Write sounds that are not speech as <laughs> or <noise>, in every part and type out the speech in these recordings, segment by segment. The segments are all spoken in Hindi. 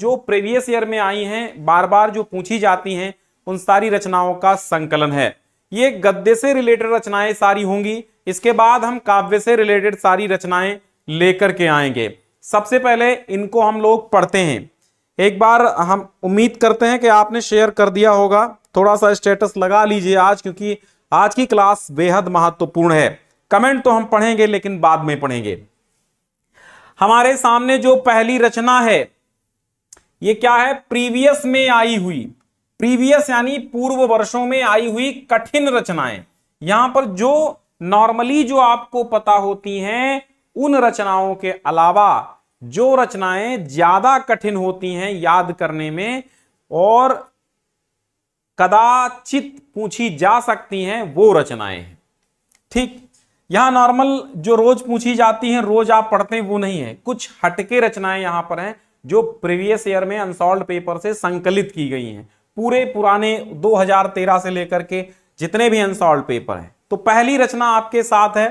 जो प्रीवियस ईयर में आई हैं बार बार जो पूछी जाती हैं उन सारी रचनाओं का संकलन है ये गद्य से रिलेटेड रचनाएं सारी होंगी इसके बाद हम काव्य से रिलेटेड सारी रचनाएं लेकर के आएंगे सबसे पहले इनको हम लोग पढ़ते हैं एक बार हम उम्मीद करते हैं कि आपने शेयर कर दिया होगा थोड़ा सा स्टेटस लगा लीजिए आज क्योंकि आज की क्लास बेहद महत्वपूर्ण है कमेंट तो हम पढ़ेंगे लेकिन बाद में पढ़ेंगे हमारे सामने जो पहली रचना है ये क्या है प्रीवियस में आई हुई प्रीवियस यानी पूर्व वर्षों में आई हुई कठिन रचनाएं यहां पर जो नॉर्मली जो आपको पता होती हैं उन रचनाओं के अलावा जो रचनाएं ज्यादा कठिन होती हैं याद करने में और कदाचित पूछी जा सकती हैं वो रचनाएं हैं ठीक यहां नॉर्मल जो रोज पूछी जाती हैं रोज आप पढ़ते हैं वो नहीं है कुछ हटके रचनाएं यहां पर हैं जो प्रीवियस ईयर में अनसॉल्व पेपर से संकलित की गई हैं पूरे पुराने 2013 से लेकर के जितने भी अनसॉल्व पेपर हैं तो पहली रचना आपके साथ है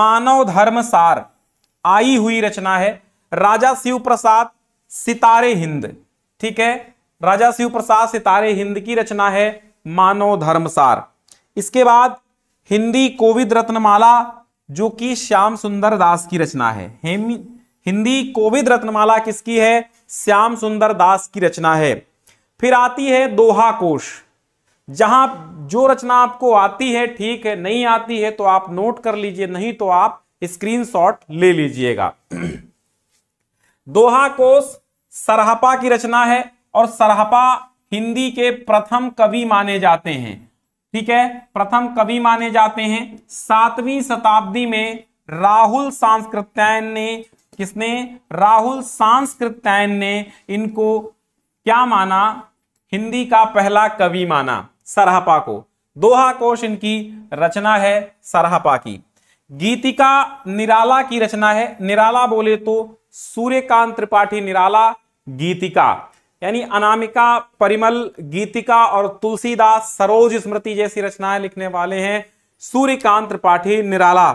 मानव धर्म सार आई हुई रचना है राजा शिव प्रसाद सितारे हिंद ठीक है राजा शिव प्रसाद सितारे हिंद की रचना है मानव धर्मसार इसके बाद हिंदी कोविद रत्नमाला जो कि श्याम सुंदर दास की रचना है हेमी हिंदी कोविद रत्नमाला किसकी है श्याम सुंदर दास की रचना है फिर आती है दोहा कोश जहां जो रचना आपको आती है ठीक है नहीं आती है तो आप नोट कर लीजिए नहीं तो आप स्क्रीनशॉट ले लीजिएगा दोहा कोश सरहपा की रचना है और सरहपा हिंदी के प्रथम कवि माने जाते हैं ठीक है प्रथम कवि माने जाते हैं सातवीं शताब्दी में राहुल सांस्कृत्यायन ने किसने राहुल सांस्कृतैन ने इनको क्या माना हिंदी का पहला कवि माना सरहपा को दोहा कोश इनकी रचना है सरहपा की गीतिका निराला की रचना है निराला बोले तो सूर्यकांत त्रिपाठी निराला गीतिका यानी अनामिका परिमल गीतिका और तुलसीदास सरोज स्मृति जैसी रचनाएं लिखने वाले हैं सूर्यकांत त्रिपाठी निराला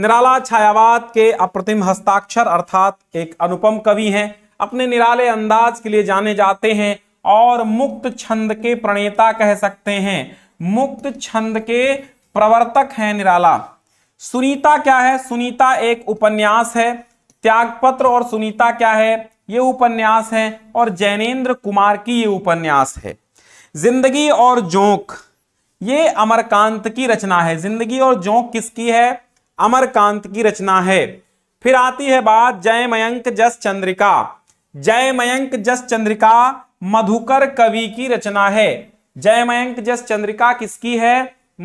निराला छायावाद के अप्रतिम हस्ताक्षर अर्थात एक अनुपम कवि हैं अपने निराले अंदाज के लिए जाने जाते हैं और मुक्त छंद के प्रणेता कह सकते हैं मुक्त छंद के प्रवर्तक हैं निराला सुनीता क्या है सुनीता एक उपन्यास है त्यागपत्र और सुनीता क्या है ये उपन्यास है और जैनेन्द्र कुमार की ये उपन्यास है जिंदगी और जोंक ये अमरकांत की रचना है जिंदगी और जोंक किसकी है अमरकांत की रचना है फिर आती है बात जय मयंक जस चंद्रिका जय मयंक जस चंद्रिका मधुकर कवि की रचना है जय मयंक जस चंद्रिका किसकी है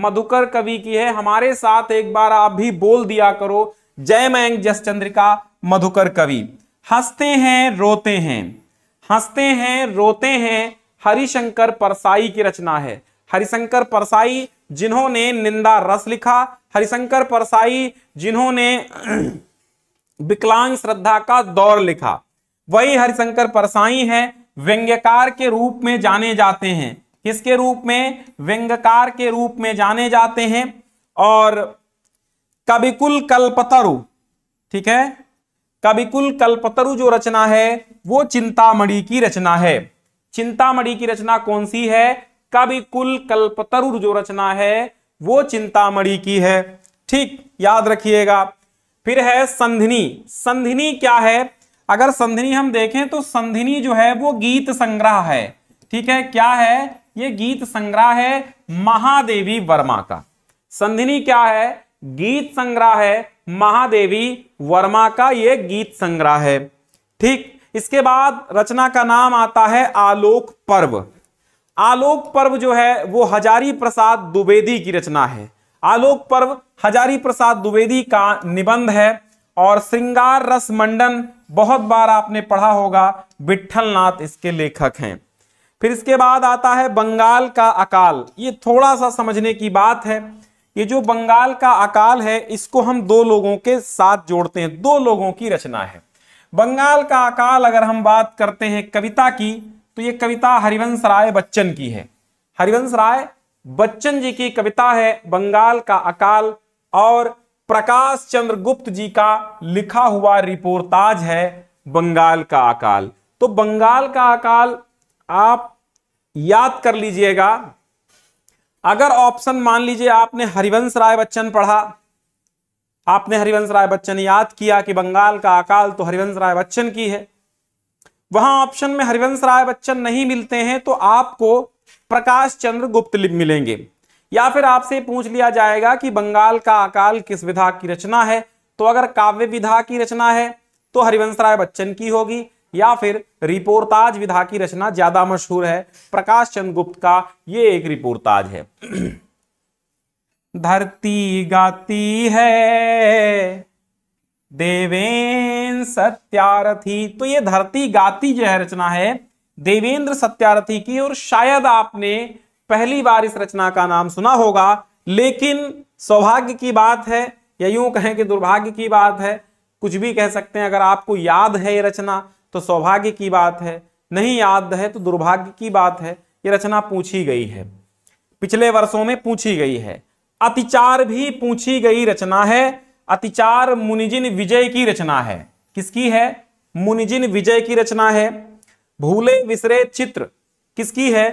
मधुकर कवि की है हमारे साथ एक बार आप भी बोल दिया करो जय मयंक जस चंद्रिका मधुकर कवि हंसते हैं रोते हैं हंसते हैं रोते हैं हरिशंकर परसाई की रचना है हरिशंकर परसाई जिन्होंने निंदा रस लिखा हरिशंकर परसाई जिन्होंने विकलांग श्रद्धा का दौर लिखा वही हरिशंकर परसाई हैं व्यंग्यकार के रूप में जाने जाते हैं किसके रूप में व्यंग्यकार के रूप में जाने जाते हैं और कविकुल कल्पतरु ठीक है कविकुल कल्पतरु जो रचना है वो चिंतामणि की रचना है चिंतामणि की रचना कौन सी है कविकुल कल्पतरु जो रचना है वो चिंतामणि की है ठीक याद रखिएगा फिर है संधिनी संधिनी क्या है अगर संधिनी हम देखें तो संधिनी जो है वो गीत संग्रह है ठीक है क्या है ये गीत संग्रह है महादेवी वर्मा का संधिनी क्या है गीत संग्रह है महादेवी वर्मा का ये गीत संग्रह है ठीक इसके बाद रचना का नाम आता है आलोक पर्व आलोक पर्व जो है वो हजारी प्रसाद द्विवेदी की रचना है आलोक पर्व हजारी प्रसाद द्विवेदी का निबंध है और श्रृंगार रस मंडन बहुत बार आपने पढ़ा होगा विठलनाथ इसके लेखक हैं फिर इसके बाद आता है बंगाल का अकाल ये थोड़ा सा समझने की बात है ये जो बंगाल का अकाल है इसको हम दो लोगों के साथ जोड़ते हैं दो लोगों की रचना है बंगाल का अकाल अगर हम बात करते हैं कविता की तो ये कविता हरिवंश राय बच्चन की है हरिवंश राय बच्चन जी की कविता है बंगाल का अकाल और प्रकाश चंद्र गुप्त जी का लिखा हुआ रिपोर्टाज है बंगाल का अकाल तो बंगाल का अकाल आप याद कर लीजिएगा अगर ऑप्शन मान लीजिए आपने हरिवंश राय बच्चन पढ़ा आपने हरिवंश राय बच्चन याद किया कि बंगाल का अकाल तो हरिवंश राय बच्चन की है वहां ऑप्शन में हरिवंश राय बच्चन नहीं मिलते हैं तो आपको प्रकाश चंद्र गुप्त मिलेंगे या फिर आपसे पूछ लिया जाएगा कि बंगाल का अकाल किस विधा की रचना है तो अगर काव्य विधा की रचना है तो हरिवंश राय बच्चन की होगी या फिर रिपोर्ताज विधा की रचना ज्यादा मशहूर है प्रकाश चंद्र गुप्त का ये एक रिपोर्टाज है <clears throat> धरती गाती है देवें सत्यारथी तो ये धरती गाती जो है रचना है देवेंद्र सत्यारथी की और शायद आपने पहली बार इस रचना का नाम सुना होगा लेकिन सौभाग्य की बात है या यूं कहें कि दुर्भाग्य की बात है कुछ भी कह सकते हैं अगर आपको याद है ये रचना तो सौभाग्य की बात है नहीं याद है तो दुर्भाग्य की बात है ये रचना पूछी गई है पिछले वर्षों में पूछी गई है अतिचार भी पूछी गई रचना है अतिचार मुनिजिन विजय की रचना है किसकी है मुनिजिन विजय की रचना है भूले विसरे चित्र किसकी है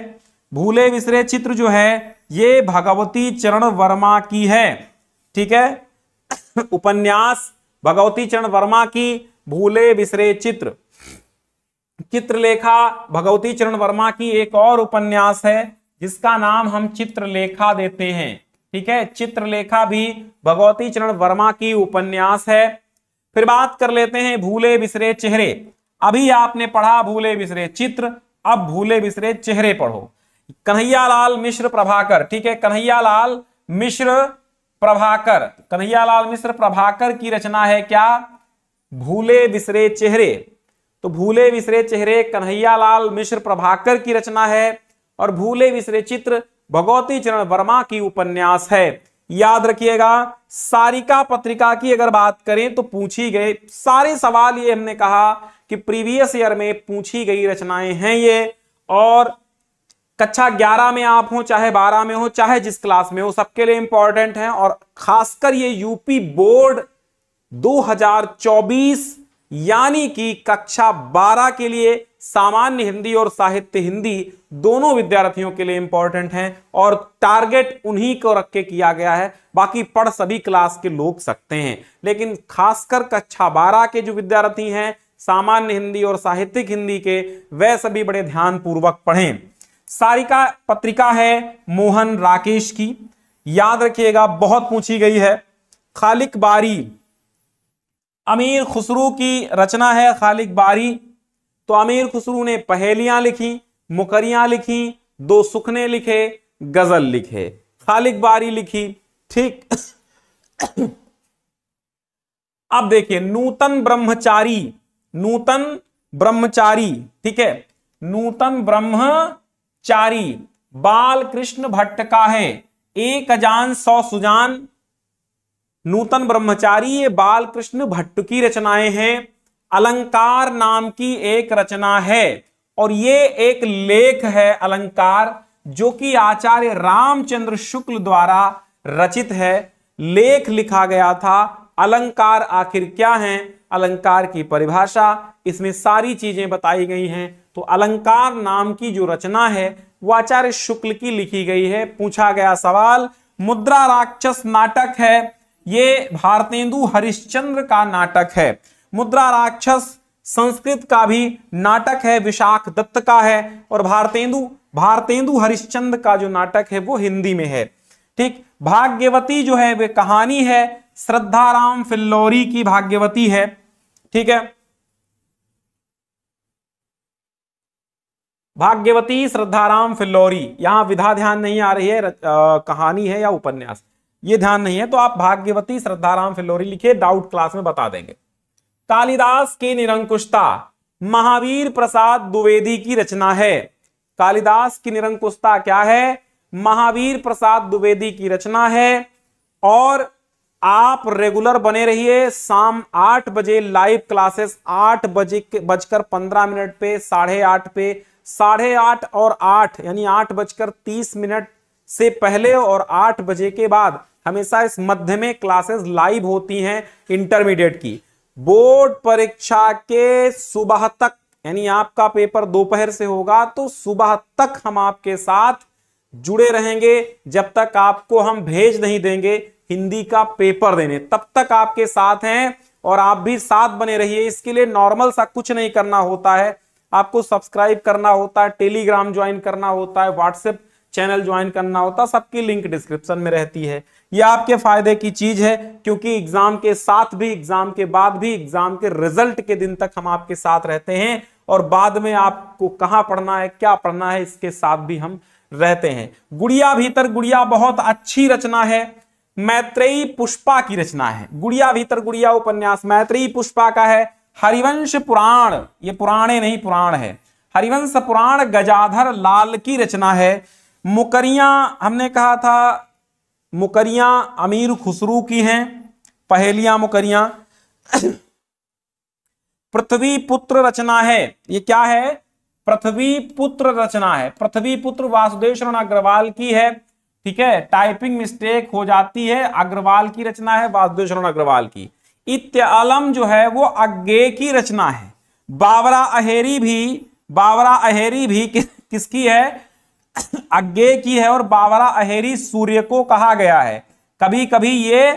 भूले विसरे चित्र जो है ये भगवती चरण वर्मा की है ठीक है <coughs> उपन्यास भगवती चरण वर्मा की भूले विसरे चित्र चित्रलेखा भगवती चरण वर्मा की एक और उपन्यास है जिसका नाम हम चित्रलेखा देते हैं ठीक है चित्रलेखा भी भगवती चरण वर्मा की उपन्यास है फिर बात कर लेते हैं भूले बिसरे चेहरे अभी आपने पढ़ा भूले बिसरे चित्र अब भूले बिसरे चेहरे पढ़ो कन्हैयालाल मिश्र प्रभाकर ठीक है कन्हैयालाल मिश्र प्रभाकर कन्हैयालाल मिश्र प्रभाकर की रचना है क्या भूले बिसरे चेहरे तो भूले बिसरे चेहरे कन्हैयालाल मिश्र प्रभाकर की रचना है और भूले बिसरे चित्र भगवती चरण वर्मा की उपन्यास है याद रखिएगा सारिका पत्रिका की अगर बात करें तो पूछी गए सारे सवाल ये हमने कहा कि प्रीवियस ईयर में पूछी गई रचनाएं हैं ये और कक्षा ग्यारह में आप हो चाहे बारह में हो चाहे जिस क्लास में हो सबके लिए इंपॉर्टेंट है और खासकर ये यूपी बोर्ड 2024 यानी कि कक्षा 12 के लिए सामान्य हिंदी और साहित्य हिंदी दोनों विद्यार्थियों के लिए इंपॉर्टेंट हैं और टारगेट उन्हीं को रख के किया गया है बाकी पढ़ सभी क्लास के लोग सकते हैं लेकिन खासकर कक्षा बारह के जो विद्यार्थी हैं सामान्य हिंदी और साहित्यिक हिंदी के वह सभी बड़े ध्यानपूर्वक पढ़ें सारिका पत्रिका है मोहन राकेश की याद रखिएगा बहुत पूछी गई है खालिक बारी अमीर खुसरू की रचना है खालिक बारी तो अमीर खुसरू ने पहेलियां लिखी मुकरियां लिखी दो सुखने लिखे गजल लिखे खालिक बारी लिखी ठीक अब देखिए नूतन ब्रह्मचारी नूतन ब्रह्मचारी ठीक है नूतन ब्रह्मचारी बाल कृष्ण भट्ट का है एक अजान सौ सुजान नूतन ब्रह्मचारी ये बाल कृष्ण भट्ट की रचनाएं हैं अलंकार नाम की एक रचना है और ये एक लेख है अलंकार जो कि आचार्य रामचंद्र शुक्ल द्वारा रचित है लेख लिखा गया था अलंकार आखिर क्या है अलंकार की परिभाषा इसमें सारी चीजें बताई गई हैं तो अलंकार नाम की जो रचना है वो आचार्य शुक्ल की लिखी गई है पूछा गया सवाल मुद्रा राक्षस नाटक है ये भारतेंदु हरिश्चंद्र का नाटक है मुद्रा राक्षस संस्कृत का भी नाटक है विशाख दत्त का है और भारतेंदु भारतेंदु हरिश्चंद का जो नाटक है वो हिंदी में है ठीक भाग्यवती जो है वे कहानी है श्रद्धाराम फिल्लौरी की भाग्यवती है ठीक है भाग्यवती श्रद्धाराम फिल्लौरी यहां विधा ध्यान नहीं आ रही है आ, कहानी है या उपन्यास ये ध्यान नहीं है तो आप भाग्यवती श्रद्धाराम फिल्लौरी लिखिए डाउट क्लास में बता देंगे कालिदास की निरंकुशता महावीर प्रसाद द्विवेदी की रचना है कालिदास की निरंकुशता क्या है महावीर प्रसाद द्विवेदी की रचना है और आप रेगुलर बने रहिए शाम आठ बजे लाइव क्लासेस आठ बजे बजकर पंद्रह मिनट पे साढ़े आठ पे साढ़े आठ और आठ यानी आठ बजकर तीस मिनट से पहले और आठ बजे के बाद हमेशा इस मध्य में क्लासेस लाइव होती हैं इंटरमीडिएट की बोर्ड परीक्षा के सुबह तक यानी आपका पेपर दोपहर से होगा तो सुबह तक हम आपके साथ जुड़े रहेंगे जब तक आपको हम भेज नहीं देंगे हिंदी का पेपर देने तब तक आपके साथ हैं और आप भी साथ बने रहिए इसके लिए नॉर्मल सा कुछ नहीं करना होता है आपको सब्सक्राइब करना होता है टेलीग्राम ज्वाइन करना होता है व्हाट्सएप चैनल ज्वाइन करना होता तो सबकी लिंक डिस्क्रिप्शन में रहती है यह आपके फायदे की चीज है क्योंकि एग्जाम के साथ भी एग्जाम के बाद भी एग्जाम के रिजल्ट के दिन तक हम आपके साथ रहते हैं और बाद में आपको कहां पढ़ना है क्या पढ़ना है इसके साथ भी हम रहते हैं गुड़िया भीतर गुड़िया बहुत अच्छी रचना है मैत्रेयी पुष्पा की रचना है गुड़िया भीतर गुड़िया उपन्यास मैत्रेयी पुष्पा का है हरिवंश पुराण ये पुराणे नहीं पुराण है हरिवंश पुराण गजाधर लाल की रचना है मुकरियाँ हमने कहा था मुकरियाँ अमीर खुसरू की हैं पहेलियाँ मुकरियाँ <coughs> पृथ्वी पुत्र रचना है ये क्या है पृथ्वी पुत्र रचना है पृथ्वी पुत्र वासुदेव शरण अग्रवाल की है ठीक है टाइपिंग मिस्टेक हो जाती है अग्रवाल की रचना है वासुदेव शरण अग्रवाल की इत्यालम जो है वो अग्गे की रचना है बावरा अहेरी भी बावरा अहेरी भी कि, किसकी है अज्ञे की है और बावरा अहेरी सूर्य को कहा गया है कभी कभी ये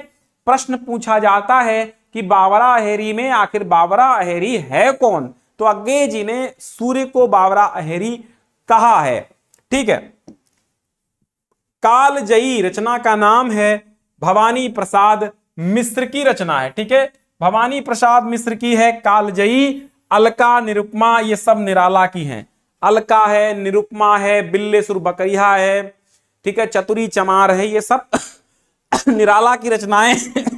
प्रश्न पूछा जाता है कि बावरा अहेरी में आखिर बावरा अहेरी है कौन तो अज्ञे जी ने सूर्य को बावरा अहेरी कहा है ठीक है कालजयी रचना का नाम है भवानी प्रसाद मिश्र की रचना है ठीक है भवानी प्रसाद मिश्र की है कालजयी अलका निरुपमा ये सब निराला की हैं अलका है निरुपमा है सुर बकरिया है ठीक है चतुरी चमार है ये सब <coughs> निराला की रचनाएं <coughs>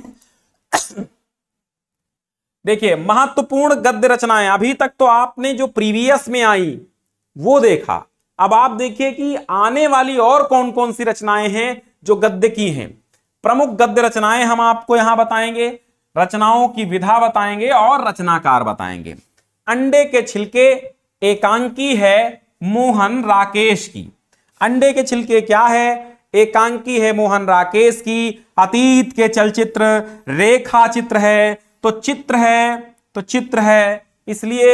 देखिए महत्वपूर्ण गद्य रचनाएं अभी तक तो आपने जो प्रीवियस में आई वो देखा अब आप देखिए कि आने वाली और कौन कौन सी रचनाएं हैं जो गद्य की हैं प्रमुख गद्य रचनाएं हम आपको यहां बताएंगे रचनाओं की विधा बताएंगे और रचनाकार बताएंगे अंडे के छिलके एकांकी है मोहन राकेश की अंडे के छिलके क्या है एकांकी है मोहन राकेश की अतीत के चलचित्र रेखा चित्र है तो चित्र है तो चित्र है इसलिए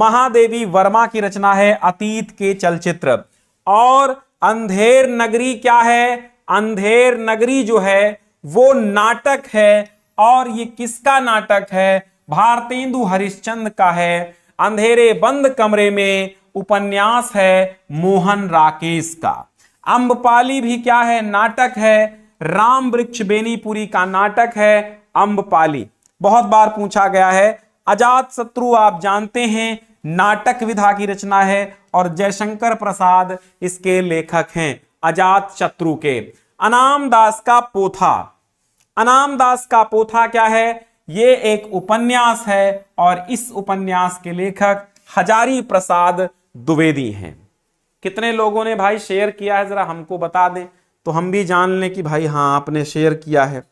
महादेवी वर्मा की रचना है अतीत के चलचित्र और अंधेर नगरी क्या है अंधेर नगरी जो है वो नाटक है और ये किसका नाटक है भारतेंदु हरिश्चंद का है अंधेरे बंद कमरे में उपन्यास है मोहन राकेश का अंबपाली भी क्या है नाटक है राम वृक्ष बेनीपुरी का नाटक है अंबपाली बहुत बार पूछा गया है अजात शत्रु आप जानते हैं नाटक विधा की रचना है और जयशंकर प्रसाद इसके लेखक हैं अजात शत्रु के अनाम दास का पोथा अनाम दास का पोथा क्या है ये एक उपन्यास है और इस उपन्यास के लेखक हजारी प्रसाद द्विवेदी हैं कितने लोगों ने भाई शेयर किया है जरा हमको बता दें तो हम भी जान लें कि भाई हाँ आपने शेयर किया है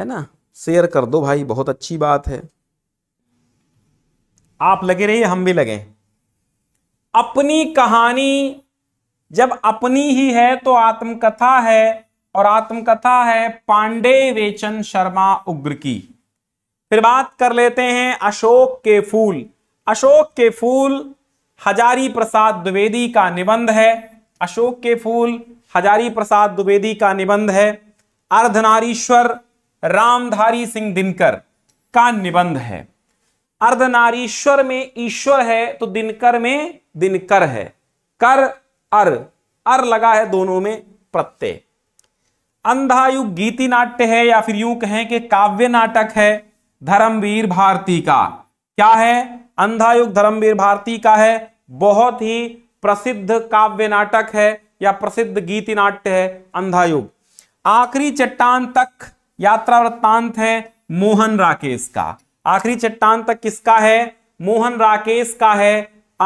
है ना शेयर कर दो भाई बहुत अच्छी बात है आप लगे रहिए हम भी लगे अपनी कहानी जब अपनी ही है तो आत्मकथा है और आत्मकथा है पांडे वेचन शर्मा उग्र की फिर बात कर लेते हैं अशोक के फूल अशोक के फूल हजारी प्रसाद द्विवेदी का निबंध है अशोक के फूल हजारी प्रसाद द्विवेदी का निबंध है अर्धनारीश्वर रामधारी सिंह दिनकर का निबंध है अर्धनारीश्वर में ईश्वर है तो दिनकर में दिनकर है कर अर अर लगा है दोनों में प्रत्यय अंधायु गीति नाट्य है या फिर यूं कहें कि काव्य नाटक है धर्मवीर भारती का क्या है अंधायुग धर्मवीर भारती का है बहुत ही प्रसिद्ध काव्य नाटक है या प्रसिद्ध गीति नाट्य है अंधायुग आखिरी चट्टान तक यात्रा वृत्तांत है मोहन राकेश का आखिरी चट्टान तक किसका है मोहन राकेश का है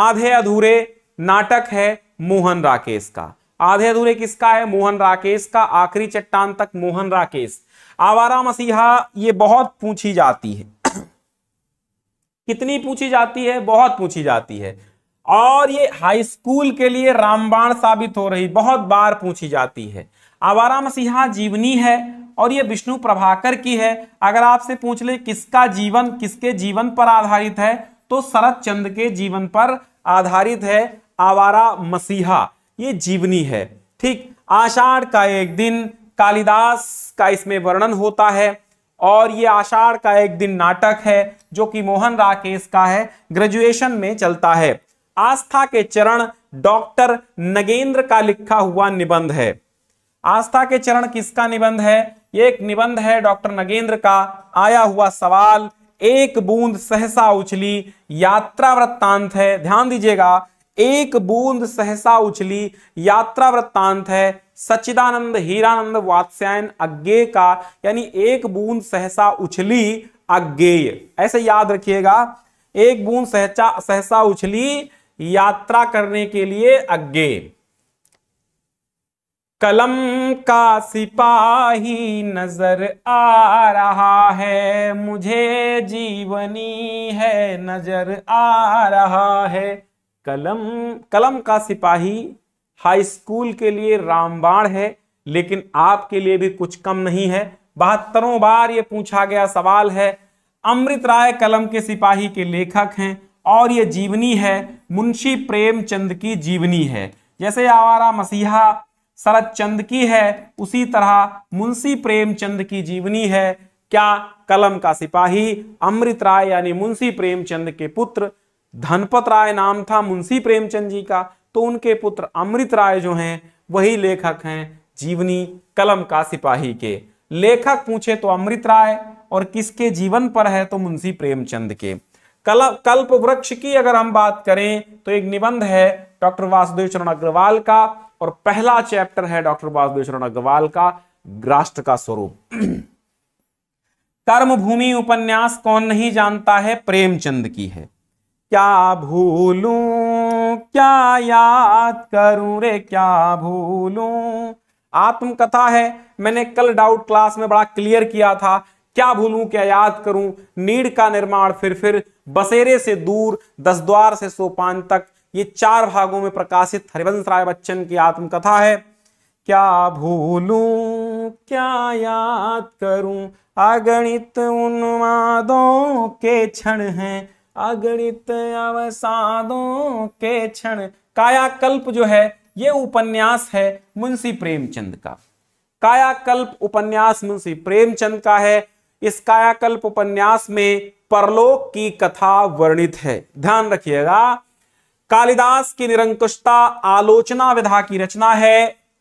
आधे अधूरे नाटक है मोहन राकेश का आधे अधूरे किसका है मोहन राकेश का आखिरी चट्टान तक मोहन राकेश आवारा मसीहा ये बहुत पूछी जाती है <coughs> कितनी पूछी जाती है बहुत पूछी जाती है और ये हाई स्कूल के लिए रामबाण साबित हो रही बहुत बार पूछी जाती है आवारा मसीहा जीवनी है और ये विष्णु प्रभाकर की है अगर आपसे पूछ ले किसका जीवन किसके जीवन पर आधारित है तो शरद चंद के जीवन पर आधारित है आवारा मसीहा ये जीवनी है ठीक आषाढ़ का एक दिन कालिदास का इसमें वर्णन होता है और ये आषाढ़ का एक दिन नाटक है जो कि मोहन राकेश का है ग्रेजुएशन में चलता है आस्था के चरण डॉक्टर नगेंद्र का लिखा हुआ निबंध है आस्था के चरण किसका निबंध है ये एक निबंध है डॉक्टर नगेंद्र का आया हुआ सवाल एक बूंद सहसा उछली यात्रा वृत्तांत है ध्यान दीजिएगा एक बूंद सहसा उछली यात्रा वृत्तांत है सच्चिदानंद हीरानंद वात्स्यायन अज्ञे का यानी एक बूंद सहसा उछली अज्ञेय ऐसे याद रखिएगा एक बूंद सहचा सहसा उछली यात्रा करने के लिए अज्ञे कलम का सिपाही नजर आ रहा है मुझे जीवनी है नजर आ रहा है कलम कलम का सिपाही हाई स्कूल के लिए रामबाण है लेकिन आपके लिए भी कुछ कम नहीं है बहत्तरों बार ये पूछा गया सवाल है अमृत राय कलम के सिपाही के लेखक हैं और ये जीवनी है मुंशी प्रेमचंद की जीवनी है जैसे आवारा मसीहा शरद चंद की है उसी तरह मुंशी प्रेमचंद की जीवनी है क्या कलम का सिपाही अमृत राय यानी मुंशी प्रेमचंद के पुत्र धनपत राय नाम था मुंशी प्रेमचंद जी का तो उनके पुत्र अमृत राय जो हैं वही लेखक हैं जीवनी कलम का सिपाही के लेखक पूछे तो अमृत राय और किसके जीवन पर है तो मुंशी प्रेमचंद के कल कल्प वृक्ष की अगर हम बात करें तो एक निबंध है डॉक्टर वासुदेव चरण अग्रवाल का और पहला चैप्टर है डॉक्टर वासुदेव चरण अग्रवाल का राष्ट्र का स्वरूप <clears throat> कर्म भूमि उपन्यास कौन नहीं जानता है प्रेमचंद की है क्या भूलू क्या याद करूं रे क्या भूलू आत्मकथा है मैंने कल डाउट क्लास में बड़ा क्लियर किया था क्या भूलू क्या याद करूं नीड का निर्माण फिर फिर बसेरे से दूर दस द्वार से सोपान तक ये चार भागों में प्रकाशित हरिवंश राय बच्चन की आत्मकथा है क्या भूलू क्या याद करूं अगणित उन्मादों के क्षण हैं अगणित अवसादों के क्षण कायाकल्प जो है ये उपन्यास है मुंशी प्रेमचंद का कायाकल्प उपन्यास मुंशी प्रेमचंद का है इस कायाकल्प उपन्यास में परलोक की कथा वर्णित है ध्यान रखिएगा कालिदास की निरंकुशता आलोचना विधा की रचना है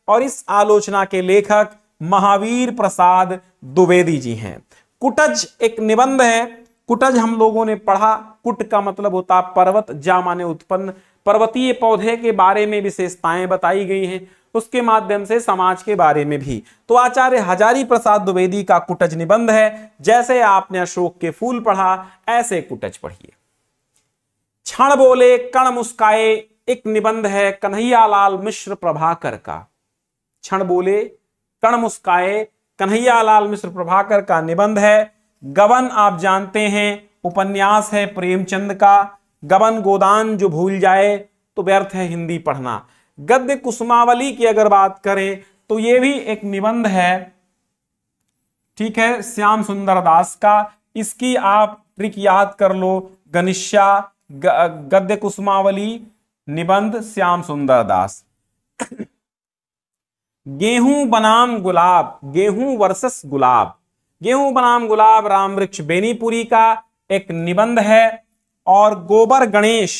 और इस आलोचना के लेखक महावीर प्रसाद द्विवेदी जी हैं कुटज एक निबंध है कुटज हम लोगों ने पढ़ा कुट का मतलब होता पर्वत जा माने उत्पन्न पर्वतीय पौधे के बारे में विशेषताएं बताई गई हैं उसके माध्यम से समाज के बारे में भी तो आचार्य हजारी प्रसाद द्विवेदी का कुटज निबंध है जैसे आपने अशोक के फूल पढ़ा ऐसे कुटज पढ़िए क्षण बोले कण मुस्काए एक निबंध है कन्हैयालाल मिश्र प्रभाकर का क्षण बोले कण मुस्काए कन्हैयालाल मिश्र प्रभाकर का निबंध है गबन आप जानते हैं उपन्यास है प्रेमचंद का गबन गोदान जो भूल जाए तो व्यर्थ है हिंदी पढ़ना गद्य कुसुमावली की अगर बात करें तो ये भी एक निबंध है ठीक है श्याम सुंदर दास का इसकी आप ट्रिक याद कर लो गनिष्या गद्य कुसुमावली निबंध श्याम सुंदर दास <coughs> गेहूं बनाम गुलाब गेहूं वर्सेस गुलाब गेहूं बनाम गुलाब राम वृक्ष बेनीपुरी का एक निबंध है और गोबर गणेश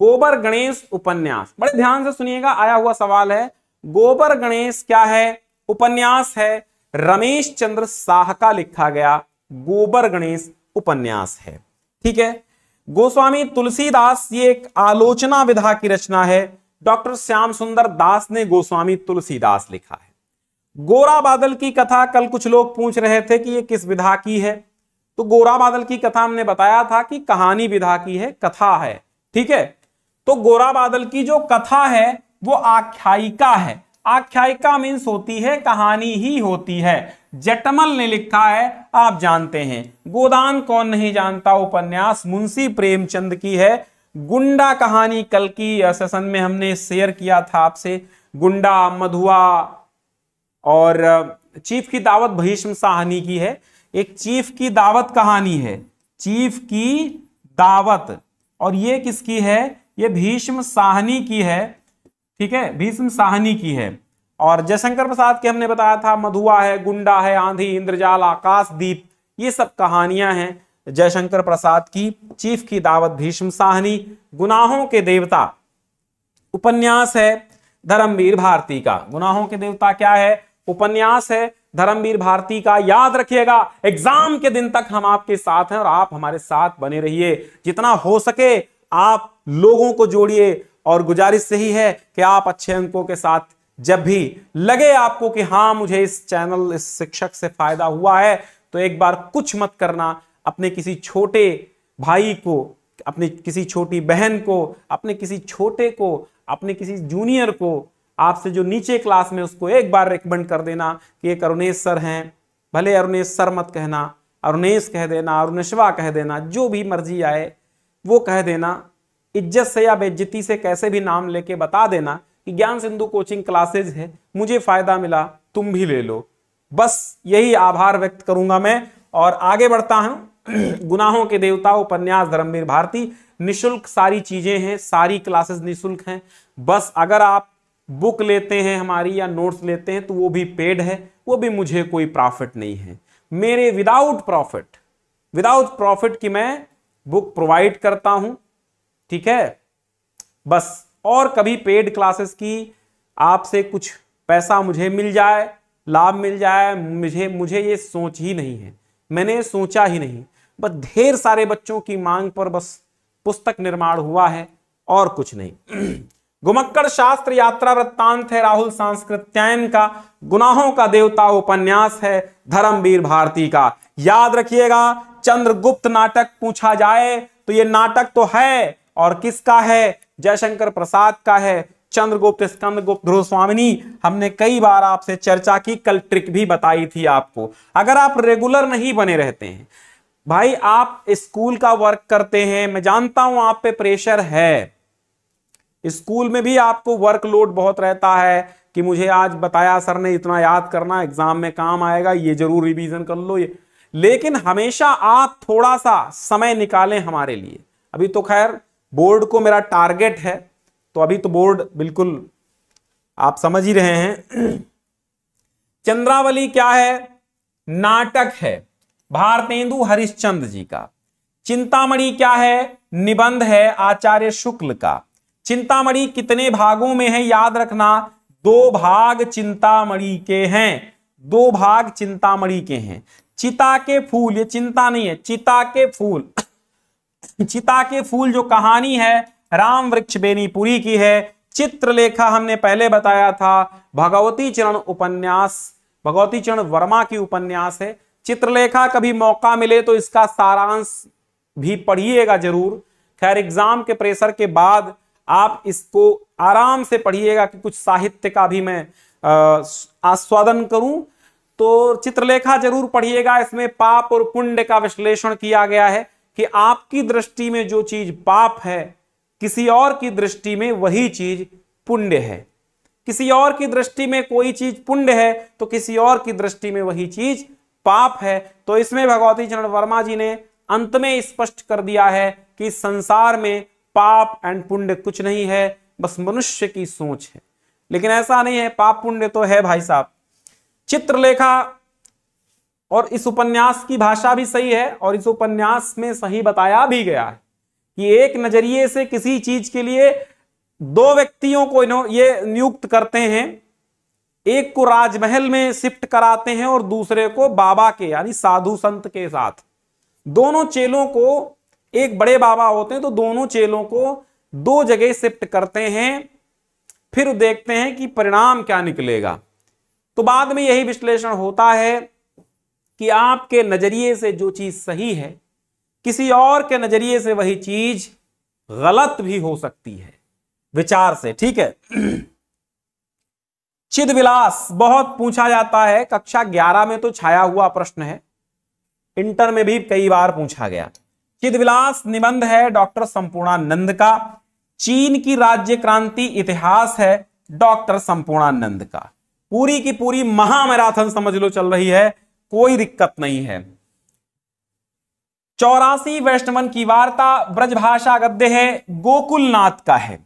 गोबर गणेश उपन्यास बड़े ध्यान से सुनिएगा आया हुआ सवाल है गोबर गणेश क्या है उपन्यास है रमेश चंद्र शाह का लिखा गया गोबर गणेश उपन्यास है ठीक है गोस्वामी तुलसीदास ये एक आलोचना विधा की रचना है डॉक्टर श्याम सुंदर दास ने गोस्वामी तुलसीदास लिखा है गोरा बादल की कथा कल कुछ लोग पूछ रहे थे कि ये किस विधा की है तो गोरा बादल की कथा हमने बताया था कि कहानी विधा की है कथा है ठीक है तो गोरा बादल की जो कथा है वो आख्यायिका है आख्यायिका मीन्स होती है कहानी ही होती है जटमल ने लिखा है आप जानते हैं गोदान कौन नहीं जानता उपन्यास मुंशी प्रेमचंद की है गुंडा कहानी कल की सेशन में हमने शेयर किया था आपसे गुंडा मधुआ और चीफ की दावत भीष्म साहनी की है एक चीफ की दावत कहानी है चीफ की दावत और ये किसकी है ये भीष्म साहनी की है ठीक है भीष्म साहनी की है और जयशंकर प्रसाद के हमने बताया था मधुआ है गुंडा है आंधी इंद्रजाल आकाशदीप ये सब कहानियां हैं जयशंकर प्रसाद की चीफ की दावत भीष्म साहनी गुनाहों के देवता उपन्यास है धर्मवीर भारती का गुनाहों के देवता क्या है उपन्यास है धर्मवीर भारती का याद रखिएगा एग्जाम के दिन तक हम आपके साथ हैं और आप हमारे साथ बने रहिए जितना हो सके आप लोगों को जोड़िए और गुजारिश सही है कि आप अच्छे अंकों के साथ जब भी लगे आपको कि हाँ मुझे इस चैनल इस शिक्षक से फायदा हुआ है तो एक बार कुछ मत करना अपने किसी छोटे भाई को अपने किसी छोटी बहन को अपने किसी छोटे को अपने किसी जूनियर को आपसे जो नीचे क्लास में उसको एक बार रिकमेंड कर देना कि एक अरुणेश सर हैं भले अरुणेश सर मत कहना अरुणेश कह देना अरुणेशवा कह देना जो भी मर्जी आए वो कह देना इज्जत से या बेज्जती से कैसे भी नाम लेके बता देना कि ज्ञान सिंधु कोचिंग क्लासेज है मुझे फायदा मिला तुम भी ले लो बस यही आभार व्यक्त करूंगा मैं और आगे बढ़ता हूं <clears throat> गुनाहों के देवता उपन्यास धर्मवीर भारती निशुल्क सारी चीजें हैं सारी क्लासेस निशुल्क हैं बस अगर आप बुक लेते हैं हमारी या नोट्स लेते हैं तो वो भी पेड है वो भी मुझे कोई प्रॉफिट नहीं है मेरे विदाउट प्रॉफिट विदाउट प्रॉफिट की मैं बुक प्रोवाइड करता हूं ठीक है बस और कभी पेड क्लासेस की आपसे कुछ पैसा मुझे मिल जाए लाभ मिल जाए मुझे मुझे ये सोच ही नहीं है मैंने सोचा ही नहीं बस ढेर सारे बच्चों की मांग पर बस पुस्तक निर्माण हुआ है और कुछ नहीं <clears throat> गुमक्कड़ शास्त्र यात्रा वृत्तांत है राहुल सांस्कृत्यायन का गुनाहों का देवता उपन्यास है धर्मवीर भारती का याद रखिएगा चंद्रगुप्त नाटक पूछा जाए तो ये नाटक तो है और किसका है जयशंकर प्रसाद का है चंद्रगुप्त स्कंदगुप्त ध्रुव स्वामिनी हमने कई बार आपसे चर्चा की कल ट्रिक भी बताई थी आपको अगर आप रेगुलर नहीं बने रहते हैं भाई आप स्कूल का वर्क करते हैं मैं जानता हूं आप पे प्रेशर है स्कूल में भी आपको वर्कलोड बहुत रहता है कि मुझे आज बताया सर ने इतना याद करना एग्जाम में काम आएगा ये जरूर रिवीजन कर लो ये लेकिन हमेशा आप थोड़ा सा समय निकालें हमारे लिए अभी तो खैर बोर्ड को मेरा टारगेट है तो अभी तो बोर्ड बिल्कुल आप समझ ही रहे हैं चंद्रावली क्या है नाटक है भारतेंदु हरिश्चंद्र जी का चिंतामणि क्या है निबंध है आचार्य शुक्ल का चिंतामणि कितने भागों में है याद रखना दो भाग चिंतामणि के हैं दो भाग चिंतामणि के हैं चिता के फूल ये चिंता नहीं है चिता के फूल <coughs> चिता के फूल जो कहानी है राम वृक्ष बेनीपुरी की है चित्रलेखा हमने पहले बताया था भगवती चरण उपन्यास भगवती चरण वर्मा की उपन्यास है चित्रलेखा कभी मौका मिले तो इसका सारांश भी पढ़िएगा जरूर खैर एग्जाम के प्रेशर के बाद आप इसको आराम से पढ़िएगा कि कुछ साहित्य का भी मैं आस्वादन करूं तो चित्रलेखा जरूर पढ़िएगा इसमें पाप और पुण्य का विश्लेषण किया गया है कि आपकी दृष्टि में जो चीज पाप है किसी और की दृष्टि में वही चीज पुण्य है किसी और की दृष्टि में कोई चीज पुण्य है तो किसी और की दृष्टि में वही चीज पाप है तो इसमें भगवती चरण वर्मा जी ने अंत में स्पष्ट कर दिया है कि संसार में पाप एंड पुण्य कुछ नहीं है बस मनुष्य की सोच है लेकिन ऐसा नहीं है पाप पुण्य तो है भाई साहब चित्रलेखा और इस उपन्यास की भाषा भी सही है और इस उपन्यास में सही बताया भी गया है कि एक नजरिए से किसी चीज के लिए दो व्यक्तियों को ये नियुक्त करते हैं एक को राजमहल में शिफ्ट कराते हैं और दूसरे को बाबा के यानी साधु संत के साथ दोनों चेलों को एक बड़े बाबा होते हैं तो दोनों चेलों को दो जगह शिफ्ट करते हैं फिर देखते हैं कि परिणाम क्या निकलेगा तो बाद में यही विश्लेषण होता है कि आपके नजरिए से जो चीज सही है किसी और के नजरिए से वही चीज गलत भी हो सकती है विचार से ठीक है <clears throat> चिद विलास बहुत पूछा जाता है कक्षा ग्यारह में तो छाया हुआ प्रश्न है इंटर में भी कई बार पूछा गया चिदविलास निबंध है डॉक्टर संपूर्णानंद का चीन की राज्य क्रांति इतिहास है डॉक्टर संपूर्णानंद का पूरी की पूरी महामैराथन समझ लो चल रही है कोई दिक्कत नहीं है चौरासी वैष्णवन की वार्ता ब्रजभाषा गद्य है गोकुलनाथ का है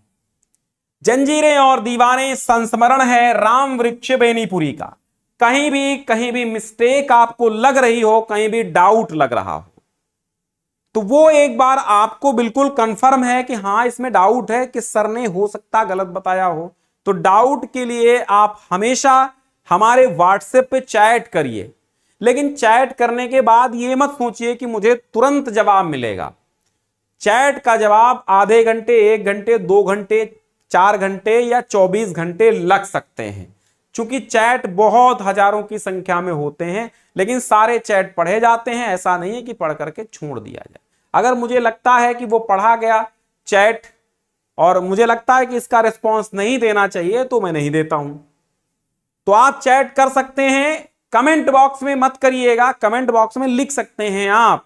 जंजीरें और दीवाने संस्मरण है राम वृक्ष बेनीपुरी का कहीं भी कहीं भी मिस्टेक आपको लग रही हो कहीं भी डाउट लग रहा हो तो वो एक बार आपको बिल्कुल कंफर्म है कि हाँ इसमें डाउट है कि सर ने हो सकता गलत बताया हो तो डाउट के लिए आप हमेशा हमारे व्हाट्सएप पे चैट करिए लेकिन चैट करने के बाद ये मत सोचिए कि मुझे तुरंत जवाब मिलेगा चैट का जवाब आधे घंटे एक घंटे दो घंटे चार घंटे या चौबीस घंटे लग सकते हैं चूंकि चैट बहुत हजारों की संख्या में होते हैं लेकिन सारे चैट पढ़े जाते हैं ऐसा नहीं है कि पढ़ करके छोड़ दिया जाए अगर मुझे लगता है कि वो पढ़ा गया चैट और मुझे लगता है कि इसका रिस्पॉन्स नहीं देना चाहिए तो मैं नहीं देता हूं तो आप चैट कर सकते हैं कमेंट बॉक्स में मत करिएगा कमेंट बॉक्स में लिख सकते हैं आप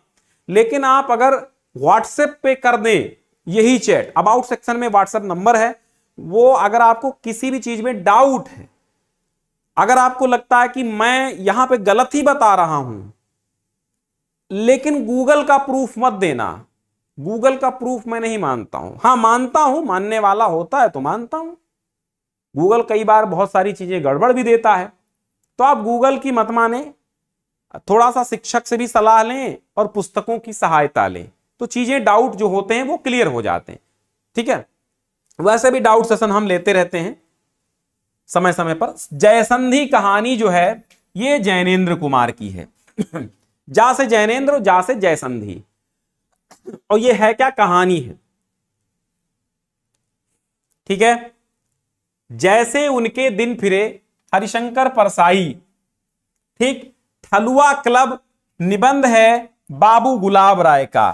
लेकिन आप अगर व्हाट्सएप पे कर दें यही चैट अबाउट सेक्शन में व्हाट्सएप नंबर है वो अगर आपको किसी भी चीज में डाउट है अगर आपको लगता है कि मैं यहां पे गलत ही बता रहा हूं लेकिन गूगल का प्रूफ मत देना गूगल का प्रूफ मैं नहीं मानता हूं हां मानता हूं मानने वाला होता है तो मानता हूं गूगल कई बार बहुत सारी चीजें गड़बड़ भी देता है तो आप गूगल की मत माने थोड़ा सा शिक्षक से भी सलाह लें और पुस्तकों की सहायता लें तो चीजें डाउट जो होते हैं वो क्लियर हो जाते हैं ठीक है वैसे भी डाउट सेशन हम लेते रहते हैं समय समय पर जयसंधि कहानी जो है ये जैनेन्द्र कुमार की है <clears throat> जा से जैनेन्द्र और जा से जयसंधि और ये है क्या कहानी है ठीक है जैसे उनके दिन फिरे हरिशंकर परसाई ठीक ठलुआ क्लब निबंध है बाबू गुलाब राय का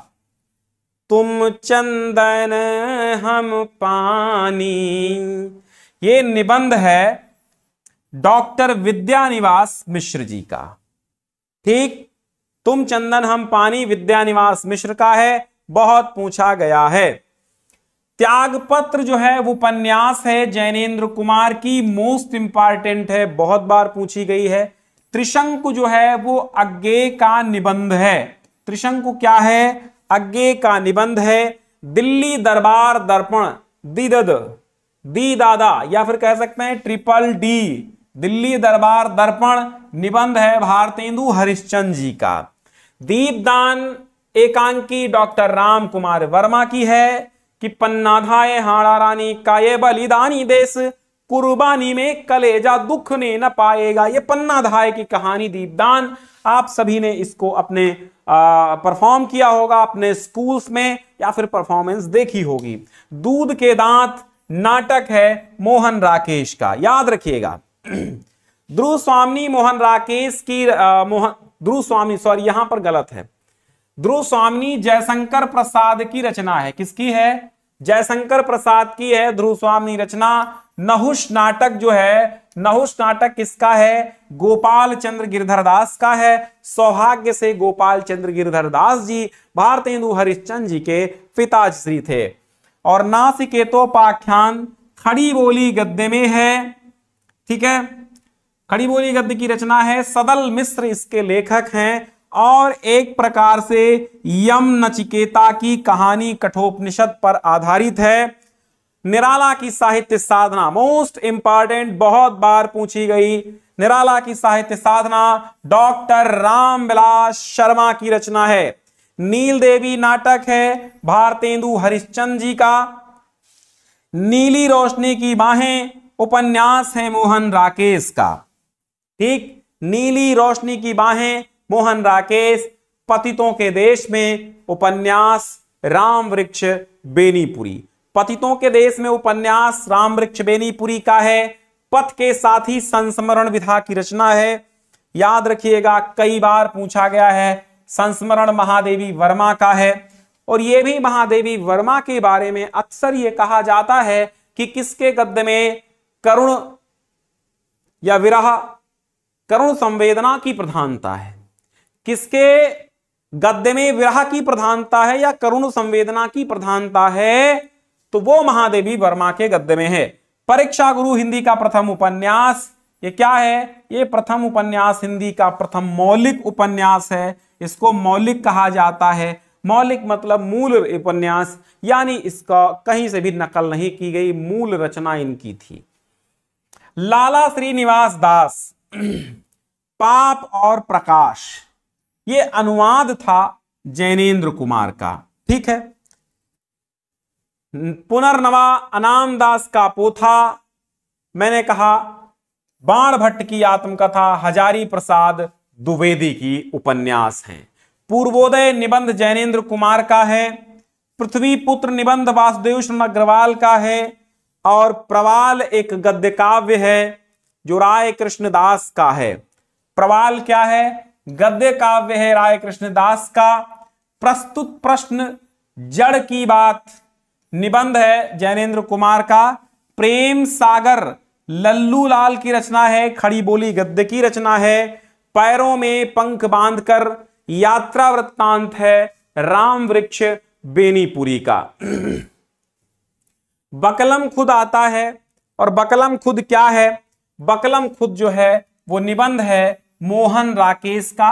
तुम चंदन हम पानी ये निबंध है डॉक्टर विद्यानिवास मिश्र जी का ठीक तुम चंदन हम पानी विद्या निवास मिश्र का है बहुत पूछा गया है त्याग पत्र जो है वो उपन्यास है जैनेन्द्र कुमार की मोस्ट इंपॉर्टेंट है बहुत बार पूछी गई है त्रिशंकु जो है वो अज्ञे का निबंध है त्रिशंकु क्या है अज्ञे का निबंध है दिल्ली दरबार दर्पण दीदद दी दादा या फिर कह सकते हैं ट्रिपल डी दिल्ली दरबार दर्पण निबंध है भारतेंदु हरिश्चंद जी का दीपदान एकांकी डॉक्टर राम कुमार वर्मा की है कि पन्नाधाए हाड़ा रानी काये बलिदानी देश कुर्बानी में कलेजा दुख ने न पाएगा ये पन्नाधाए की कहानी दीपदान आप सभी ने इसको अपने परफॉर्म किया होगा अपने स्कूल्स में या फिर परफॉर्मेंस देखी होगी दूध के दांत नाटक है मोहन राकेश का याद रखिएगा ध्रुव <clears throat> स्वामी मोहन राकेश की आ, मोहन ध्रुव स्वामी सॉरी यहां पर गलत है ध्रुव स्वामी जयशंकर प्रसाद की रचना है किसकी है जयशंकर प्रसाद की है ध्रुव स्वामी रचना नहुष नाटक जो है नहुष नाटक किसका है गोपाल चंद्र गिरधर दास का है सौभाग्य से गोपाल चंद्र गिरधर दास जी भारतेंदु हरिश्चंद जी के पिताश्री थे और नासिकेतोपाख्यान खड़ी बोली गद्दे में है ठीक है खड़ी बोली गद्य की रचना है सदल मिश्र इसके लेखक हैं और एक प्रकार से यम नचिकेता की कहानी कठोपनिषद पर आधारित है निराला की साहित्य साधना मोस्ट इंपॉर्टेंट बहुत बार पूछी गई निराला की साहित्य साधना डॉक्टर रामविलास शर्मा की रचना है नील देवी नाटक है भारतेंदु हरिश्चंद जी का नीली रोशनी की बाहें उपन्यास है मोहन राकेश का ठीक नीली रोशनी की बाहें मोहन राकेश पतितों के देश में उपन्यास राम वृक्ष बेनीपुरी पतितों के देश में उपन्यास राम वृक्ष बेनीपुरी का है पथ के साथ ही संस्मरण विधा की रचना है याद रखिएगा कई बार पूछा गया है संस्मरण महादेवी वर्मा का है और यह भी महादेवी वर्मा के बारे में अक्सर ये कहा जाता है कि किसके गद्य में करुण या विरह करुण संवेदना की प्रधानता है किसके गद्य में विरह की प्रधानता है या करुण संवेदना की प्रधानता है तो वो महादेवी वर्मा के गद्य में है परीक्षा गुरु हिंदी का प्रथम उपन्यास ये क्या है ये प्रथम उपन्यास हिंदी का प्रथम मौलिक उपन्यास है इसको मौलिक कहा जाता है मौलिक मतलब मूल उपन्यास यानी इसका कहीं से भी नकल नहीं की गई मूल रचना इनकी थी लाला श्रीनिवास दास <clears throat> पाप और प्रकाश ये अनुवाद था जैनेन्द्र कुमार का ठीक है पुनर्नवा अनामदास का पोथा मैंने कहा बाण भट्ट की आत्मकथा हजारी प्रसाद द्विवेदी की उपन्यास है पूर्वोदय निबंध जैनेन्द्र कुमार का है पृथ्वी पुत्र निबंध वासुदेव अग्रवाल का है और प्रवाल एक गद्य काव्य है जो राय कृष्णदास का है प्रवाल क्या है गद्य काव्य है राय कृष्णदास का प्रस्तुत प्रश्न जड़ की बात निबंध है जैनेन्द्र कुमार का प्रेम सागर लल्लू लाल की रचना है खड़ी बोली गद्य की रचना है पैरों में पंख बांधकर यात्रा वृत्तांत है राम वृक्ष बेनीपुरी का <clears throat> बकलम खुद आता है और बकलम खुद क्या है बकलम खुद जो है वो निबंध है मोहन राकेश का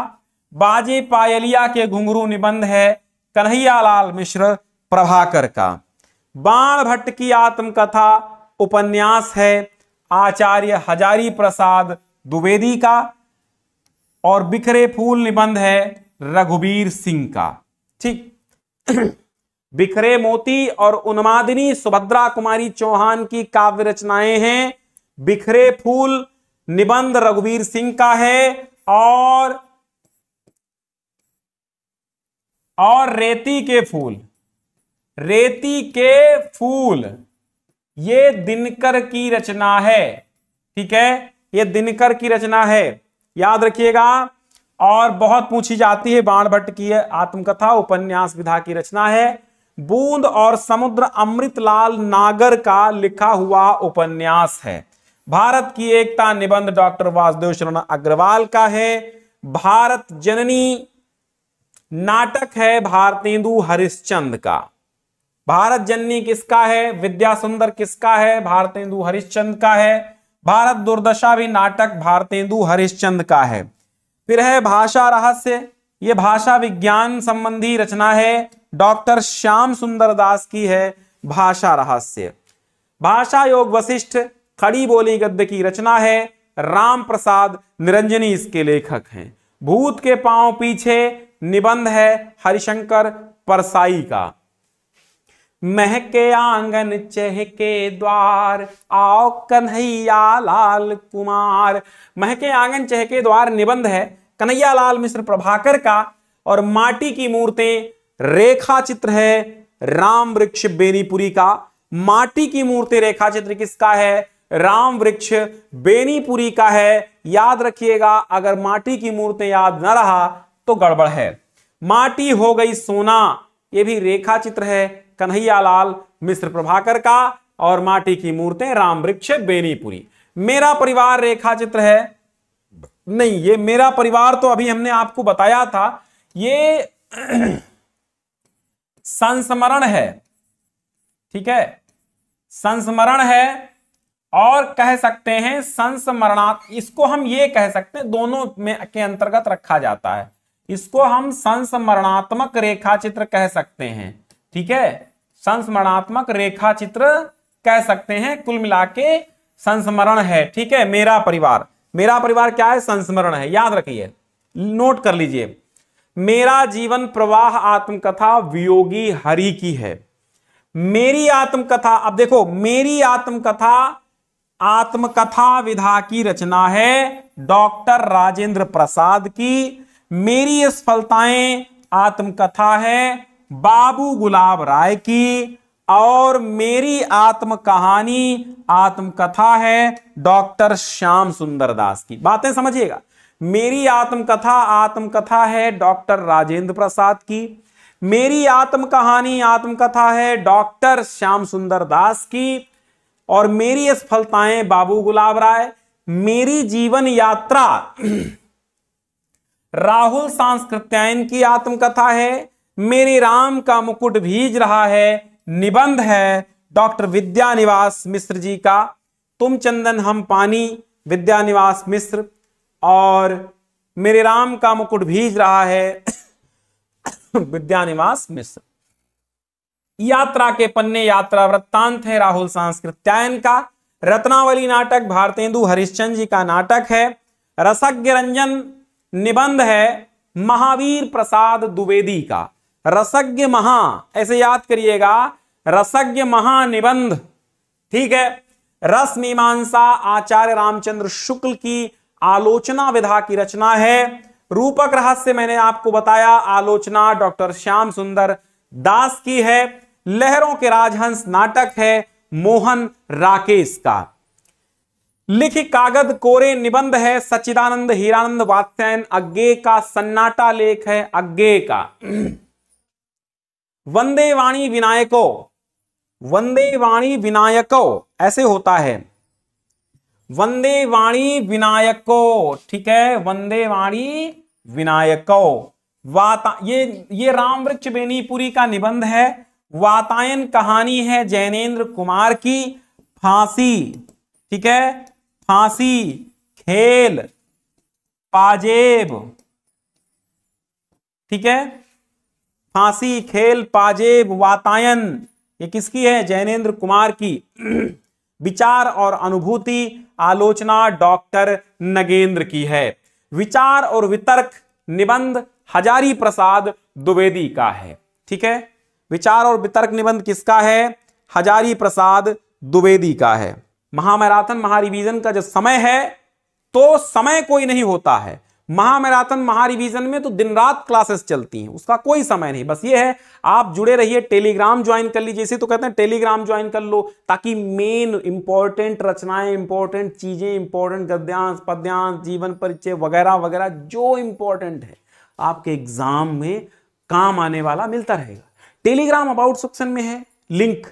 बाजे पायलिया के घुंगरू निबंध है कन्हैया लाल मिश्र प्रभाकर का बाण भट्ट की आत्मकथा उपन्यास है आचार्य हजारी प्रसाद द्विवेदी का और बिखरे फूल निबंध है रघुवीर सिंह का ठीक <clears throat> बिखरे मोती और उन्मादिनी सुभद्रा कुमारी चौहान की काव्य रचनाएं हैं बिखरे फूल निबंध रघुवीर सिंह का है और और रेती के फूल रेती के फूल ये दिनकर की रचना है ठीक है ये दिनकर की रचना है याद रखिएगा और बहुत पूछी जाती है बाण भट्ट की आत्मकथा उपन्यास विधा की रचना है बूंद और समुद्र अमृतलाल नागर का लिखा हुआ उपन्यास है भारत की एकता निबंध डॉक्टर वासुदेव शरण अग्रवाल का है भारत जननी नाटक है भारतेंदु हरिश्चंद का भारत जननी किसका है विद्या सुंदर किसका है भारतेंदु हरिश्चंद का है भारत दुर्दशा भी नाटक भारतेंदु हरिश्चंद का है फिर है भाषा रहस्य ये भाषा विज्ञान संबंधी रचना है डॉक्टर श्याम सुंदर दास की है भाषा रहस्य भाषा योग वशिष्ठ खड़ी बोली गद्य की रचना है राम प्रसाद निरंजनी इसके लेखक हैं भूत के पांव पीछे निबंध है हरिशंकर परसाई का महके आंगन चहके द्वार आओ कन्हैया लाल कुमार महके आंगन चहके द्वार निबंध है कन्हैया लाल मिश्र प्रभाकर का और माटी की मूर्तें रेखा चित्र है राम वृक्ष बेनीपुरी का माटी की मूर्ति रेखा चित्र किसका है राम वृक्ष बेनीपुरी का है याद रखिएगा अगर माटी की मूर्तें याद ना रहा तो गड़बड़ है माटी हो गई सोना ये भी रेखा चित्र है कन्हैया लाल मिश्र प्रभाकर का और माटी की मूर्तें राम वृक्ष बेनीपुरी मेरा परिवार रेखा चित्र है नहीं ये मेरा परिवार तो अभी हमने आपको बताया था ये <clears throat> संस्मरण है ठीक है संस्मरण है और कह सकते हैं संस्मरणा इसको हम ये कह सकते हैं दोनों में के अंतर्गत रखा जाता है इसको हम संस्मरणात्मक रेखा चित्र कह सकते हैं ठीक है संस्मरणात्मक रेखा चित्र कह सकते हैं कुल मिला के संस्मरण है ठीक है मेरा परिवार मेरा परिवार क्या है संस्मरण है याद रखिए नोट कर लीजिए मेरा जीवन प्रवाह आत्मकथा वियोगी हरि की है मेरी आत्मकथा अब देखो मेरी आत्मकथा आत्मकथा विधा की रचना है डॉक्टर राजेंद्र प्रसाद की मेरी सफलताएं आत्मकथा है बाबू गुलाब राय की और मेरी आत्म कहानी आत्मकथा है डॉक्टर श्याम सुंदर दास की बातें समझिएगा मेरी आत्मकथा आत्मकथा है डॉक्टर राजेंद्र प्रसाद की मेरी आत्म कहानी आत्मकथा है डॉक्टर श्याम सुंदर दास की और मेरी असफलताएं बाबू गुलाब राय मेरी जीवन यात्रा <clears throat> राहुल सांस्कृत्यायन की आत्मकथा है मेरे राम का मुकुट भीज रहा है निबंध है डॉक्टर विद्यानिवास मिश्र जी का तुम चंदन हम पानी विद्यानिवास मिश्र और मेरे राम का मुकुट भीज रहा है <clears throat> विद्यानिवास मिश्र यात्रा के पन्ने यात्रा वृत्तांत है राहुल सांस्कृत्यायन का रत्नावली नाटक भारतेंदु हरिश्चंद जी का नाटक है रसज्ञ रंजन निबंध है महावीर प्रसाद द्विवेदी का रसज्ञ महा ऐसे याद करिएगा रसज्ञ महानिबंध ठीक है रस मीमांसा आचार्य रामचंद्र शुक्ल की आलोचना विधा की रचना है रूपक रहस्य मैंने आपको बताया आलोचना डॉक्टर श्याम सुंदर दास की है लहरों के राजहंस नाटक है मोहन राकेश का लिखी कागद कोरे निबंध है सच्चिदानंद हीरानंद वात्स्यन अज्ञे का सन्नाटा लेख है अज्ञे का वंदे वाणी विनायको वंदे वाणी विनायको ऐसे होता है वंदे वाणी विनायको ठीक है वंदे वाणी विनायको वाता ये ये राम वृक्ष बेनीपुरी का निबंध है वातायन कहानी है जैनेन्द्र कुमार की फांसी ठीक है फांसी खेल पाजेब ठीक है फांसी खेल पाजेब वातायन ये किसकी है जैनेन्द्र कुमार की <clears throat> विचार और अनुभूति आलोचना डॉक्टर नगेंद्र की है विचार और वितर्क निबंध हजारी प्रसाद द्विवेदी का है ठीक है विचार और वितर्क निबंध किसका है हजारी प्रसाद द्विवेदी का है महामैराथन महारिवीजन का जो समय है तो समय कोई नहीं होता है महामैराथन महारिवीजन में तो दिन रात क्लासेस चलती हैं उसका कोई समय नहीं बस ये है आप जुड़े रहिए टेलीग्राम ज्वाइन कर लीजिए इसे तो कहते हैं टेलीग्राम ज्वाइन कर लो ताकि मेन इंपॉर्टेंट रचनाएं इंपॉर्टेंट चीजें इंपॉर्टेंट गद्यांश पद्यांश जीवन परिचय वगैरह वगैरह जो इंपॉर्टेंट है आपके एग्जाम में काम आने वाला मिलता रहेगा टेलीग्राम अबाउट सेक्शन में है लिंक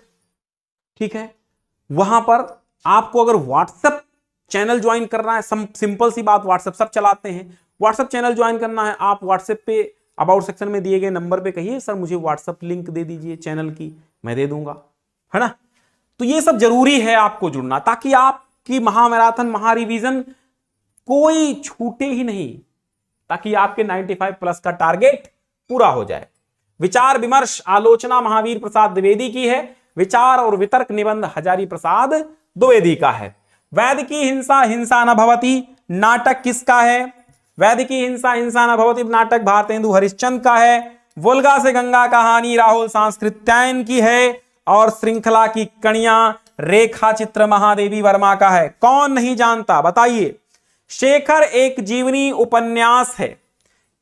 ठीक है वहां पर आपको अगर व्हाट्सएप चैनल ज्वाइन करना है सम सिंपल सी बात व्हाट्सएप सब चलाते हैं व्हाट्सएप चैनल ज्वाइन करना है आप व्हाट्सएप पे अबाउट सेक्शन में दिए गए नंबर पे कहिए सर मुझे व्हाट्सएप लिंक दे दीजिए चैनल की मैं दे दूंगा है ना तो ये सब जरूरी है आपको जुड़ना ताकि आपकी महामैराथन महारिविजन कोई छूटे ही नहीं ताकि आपके 95 प्लस का टारगेट पूरा हो जाए विचार विमर्श आलोचना महावीर प्रसाद द्विवेदी की है विचार और वितर्क निबंध हजारी प्रसाद द्विवेदी का है वैद की हिंसा हिंसा न भवती नाटक किसका है वैद की हिंसा हिंसा न भवती नाटक भारतेंदु हरिश्चंद का है वोलगा से गंगा कहानी राहुल सांस्कृत्यायन की है और श्रृंखला की कणिया रेखा चित्र महादेवी वर्मा का है कौन नहीं जानता बताइए शेखर एक जीवनी उपन्यास है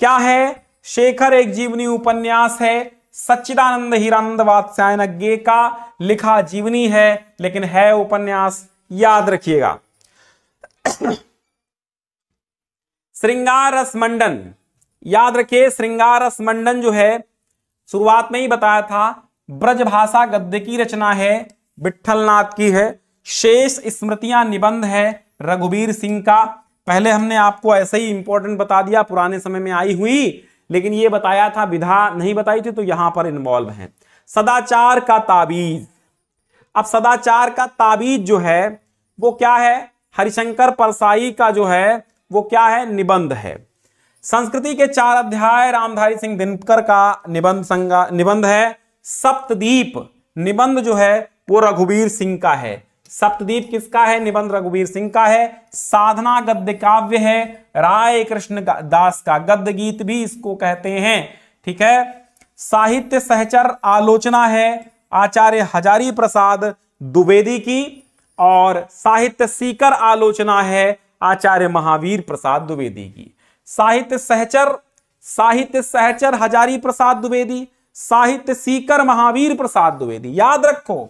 क्या है शेखर एक जीवनी उपन्यास है सच्चिदानंद हीरानंद अज्ञे का लिखा जीवनी है लेकिन है उपन्यास याद रखिएगा श्रृंगारस मंडन याद रखिए श्रृंगारस मंडन जो है शुरुआत में ही बताया था ब्रजभाषा गद्य की रचना है विठलनाथ की है शेष स्मृतियां निबंध है रघुवीर सिंह का पहले हमने आपको ऐसे ही इंपॉर्टेंट बता दिया पुराने समय में आई हुई लेकिन ये बताया था विधा नहीं बताई थी तो यहां पर इन्वॉल्व है सदाचार का ताबीज अब सदाचार का ताबीज जो है वो क्या है हरिशंकर परसाई का जो है वो क्या है निबंध है संस्कृति के चार अध्याय रामधारी सिंह दिनकर का निबंध संगा निबंध है सप्तदीप निबंध जो है वो रघुवीर सिंह का है सप्तदीप किसका है निबंध रघुवीर सिंह का है साधना गद्य काव्य है राय कृष्ण दास का गद्य गीत भी इसको कहते हैं ठीक है साहित्य सहचर आलोचना है आचार्य हजारी प्रसाद द्विवेदी की और साहित्य सीकर आलोचना है आचार्य महावीर प्रसाद द्विवेदी की साहित्य सहचर साहित्य सहचर हजारी प्रसाद द्विवेदी साहित्य सीकर महावीर प्रसाद द्विवेदी याद रखो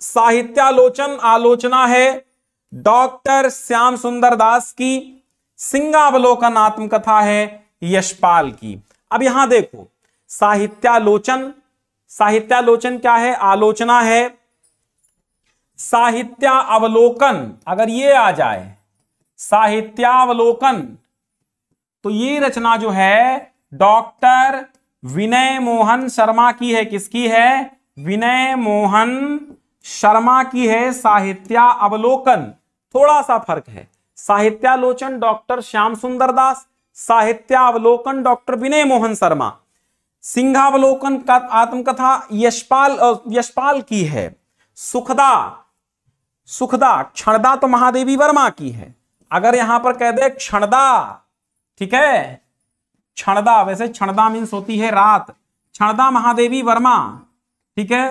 साहित्यालोचन आलोचना है डॉक्टर श्याम सुंदर दास की सिंगावलोकन आत्मकथा है यशपाल की अब यहां देखो साहित्यालोचन साहित्यालोचन क्या है आलोचना है साहित्यावलोकन अवलोकन अगर ये आ जाए साहित्यावलोकन तो ये रचना जो है डॉक्टर विनय मोहन शर्मा की है किसकी है विनय मोहन शर्मा की है साहित्या अवलोकन थोड़ा सा फर्क है साहित्यालोचन डॉक्टर श्याम सुंदर दास साहित्यावलोकन डॉक्टर विनय मोहन शर्मा सिंघावलोकन का आत्मकथा यशपाल यशपाल की है सुखदा सुखदा क्षणदा तो महादेवी वर्मा की है अगर यहां पर कह दे क्षणदा ठीक है क्षणदा वैसे क्षणदा मीन्स होती है रात क्षणदा महादेवी वर्मा ठीक है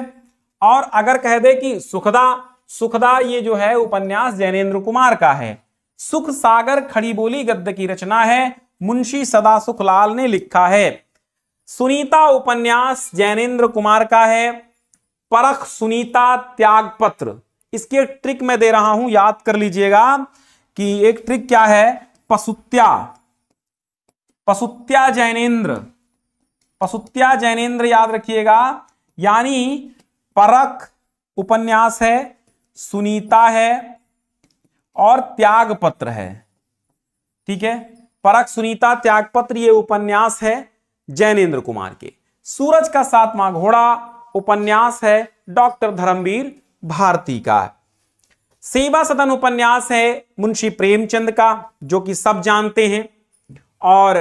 और अगर कह दे कि सुखदा सुखदा ये जो है उपन्यास जैनेन्द्र कुमार का है सुख सागर खड़ी बोली गद्य की रचना है मुंशी सदा सुखलाल ने लिखा है सुनीता उपन्यास जैनेन्द्र कुमार का है परख सुनीता त्यागपत्र पत्र एक ट्रिक मैं दे रहा हूं याद कर लीजिएगा कि एक ट्रिक क्या है पसुत्या पसुत्या जैनेन्द्र पसुत्या जैनेन्द्र याद रखिएगा यानी परख उपन्यास है सुनीता है और त्याग पत्र है ठीक है परख सुनीता त्यागपत्र ये उपन्यास है जैनेन्द्र कुमार के सूरज का सातवां घोड़ा उपन्यास है डॉक्टर धर्मवीर भारती का सेवा सदन उपन्यास है मुंशी प्रेमचंद का जो कि सब जानते हैं और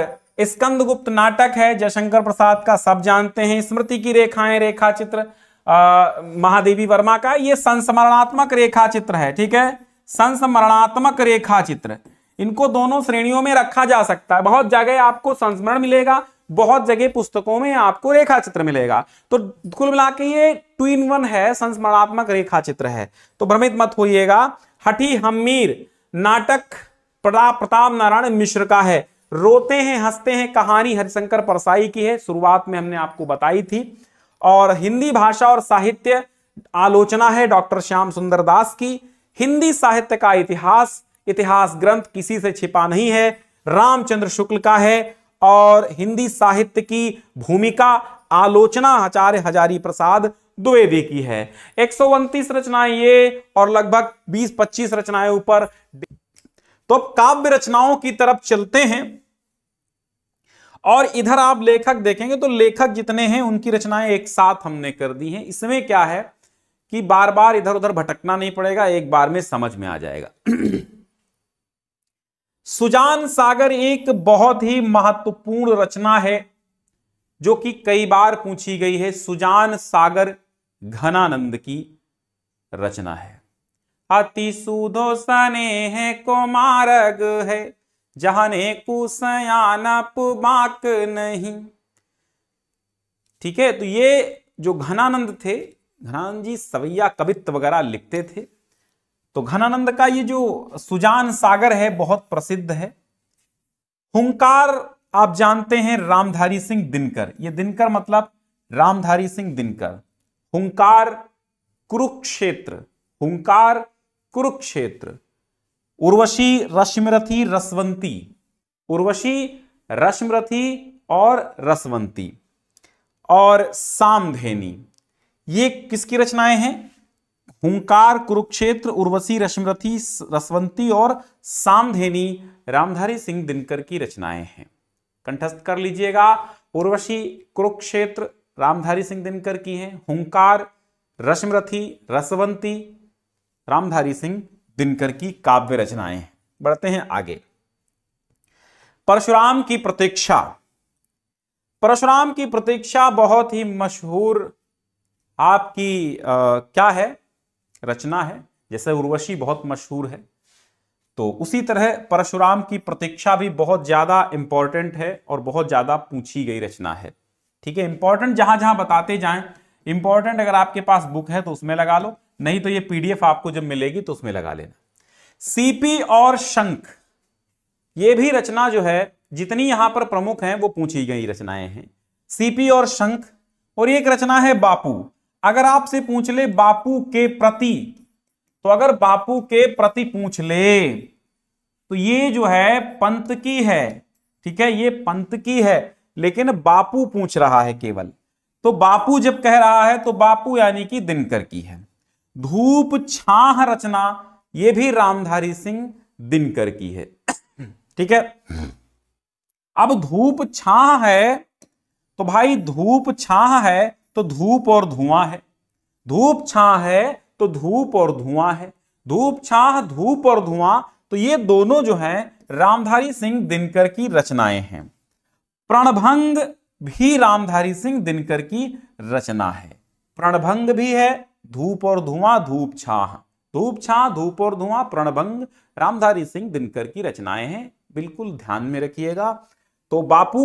स्कंदगुप्त नाटक है जयशंकर प्रसाद का सब जानते हैं स्मृति की रेखाएं रेखा चित्र महादेवी वर्मा का ये संस्मरणात्मक रेखा चित्र है ठीक है संस्मरणात्मक रेखा चित्र इनको दोनों श्रेणियों में रखा जा सकता है बहुत जगह आपको संस्मरण मिलेगा बहुत जगह पुस्तकों में आपको रेखा चित्र मिलेगा तो कुल मिला के ये टू इन वन है संस्मरणात्मक रेखा चित्र है तो भ्रमित मत होइएगा हठी हमीर नाटक प्रताप नारायण मिश्र का है रोते हैं हंसते हैं कहानी हरिशंकर परसाई की है शुरुआत में हमने आपको बताई थी और हिंदी भाषा और साहित्य आलोचना है डॉक्टर श्याम सुंदर दास की हिंदी साहित्य का इतिहास इतिहास ग्रंथ किसी से छिपा नहीं है रामचंद्र शुक्ल का है और हिंदी साहित्य की भूमिका आलोचना आचार्य हजारी प्रसाद द्विवेदी की है एक रचनाएं ये और लगभग 20-25 रचनाएं ऊपर तो काव्य रचनाओं की तरफ चलते हैं और इधर आप लेखक देखेंगे तो लेखक जितने हैं उनकी रचनाएं एक साथ हमने कर दी हैं इसमें क्या है कि बार बार इधर उधर भटकना नहीं पड़ेगा एक बार में समझ में आ जाएगा <clears throat> सुजान सागर एक बहुत ही महत्वपूर्ण रचना है जो कि कई बार पूछी गई है सुजान सागर घनानंद की रचना है अति सुधो सने है कुमारग है जहाने कु सयानप बाक नहीं ठीक है तो ये जो घनानंद थे घनानंद जी सवैया कवित्व वगैरह लिखते थे तो घनानंद का ये जो सुजान सागर है बहुत प्रसिद्ध है हुंकार आप जानते हैं रामधारी सिंह दिनकर ये दिनकर मतलब रामधारी सिंह दिनकर हुंकार कुरुक्षेत्र हुंकार कुरुक्षेत्र उर्वशी रश्मरथी रसवंती उर्वशी रश्मरथी और रसवंती और सामधेनी ये किसकी रचनाएं हैं हुंकार कुरुक्षेत्र उर्वशी रश्मरथी रसवंती और सामधेनी रामधारी सिंह दिनकर की रचनाएं हैं कंठस्थ कर लीजिएगा उर्वशी कुरुक्षेत्र रामधारी सिंह दिनकर की है हुंकार रश्मरथी रसवंती रामधारी सिंह दिनकर की काव्य रचनाएं हैं बढ़ते हैं आगे परशुराम की प्रतीक्षा परशुराम की प्रतीक्षा बहुत ही मशहूर आपकी आ, क्या है रचना है जैसे उर्वशी बहुत मशहूर है तो उसी तरह परशुराम की प्रतीक्षा भी बहुत ज़्यादा इंपॉर्टेंट है और बहुत ज़्यादा पूछी गई रचना है ठीक है इंपॉर्टेंट जहां जहां बताते जाएं इंपॉर्टेंट अगर आपके पास बुक है तो उसमें लगा लो नहीं तो ये पीडीएफ आपको जब मिलेगी तो उसमें लगा लेना सीपी और शंख ये भी रचना जो है जितनी यहां पर प्रमुख हैं वो पूछी गई रचनाएं हैं सीपी और शंख और एक रचना है बापू अगर आपसे पूछ ले बापू के प्रति तो अगर बापू के प्रति पूछ ले तो ये जो है पंत की है ठीक है ये पंत की है लेकिन बापू पूछ रहा है केवल तो बापू जब कह रहा है तो बापू यानी कि दिनकर की है धूप छाह रचना यह भी रामधारी सिंह दिनकर की है ठीक है अब धूप छाह है तो भाई धूप छाह है तो धूप और धुआं है धूप छाह है तो धूप और धुआं है धूप छाह धूप और धुआं तो ये दोनों जो हैं रामधारी सिंह दिनकर की रचनाएं हैं प्रणभंग भी रामधारी सिंह दिनकर की रचना है प्रणभंग भी है धूप और धुआं धूप छा धूप छा धूप और धुआं प्रणभंग रामधारी सिंह दिनकर की रचनाएं हैं बिल्कुल ध्यान में रखिएगा तो बापू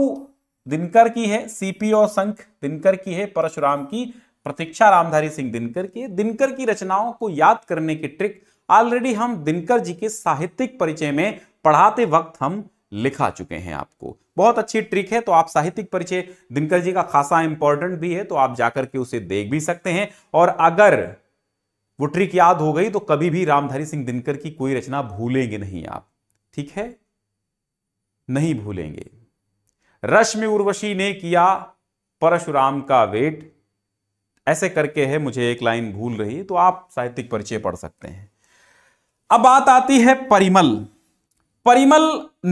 दिनकर की है सीपी और संख दिनकर की है परशुराम की प्रतीक्षा रामधारी सिंह दिनकर की दिनकर की रचनाओं को याद करने की ट्रिक ऑलरेडी हम दिनकर जी के साहित्यिक परिचय में पढ़ाते वक्त हम लिखा चुके हैं आपको बहुत अच्छी ट्रिक है तो आप साहित्यिक परिचय दिनकर जी का खासा इंपॉर्टेंट भी है तो आप जाकर के उसे देख भी सकते हैं और अगर वो ट्रिक याद हो गई तो कभी भी रामधारी सिंह दिनकर की कोई रचना भूलेंगे नहीं आप ठीक है नहीं भूलेंगे रश्मि उर्वशी ने किया परशुराम का वेट ऐसे करके है मुझे एक लाइन भूल रही तो आप साहित्यिक परिचय पढ़ सकते हैं अब बात आती है परिमल परिमल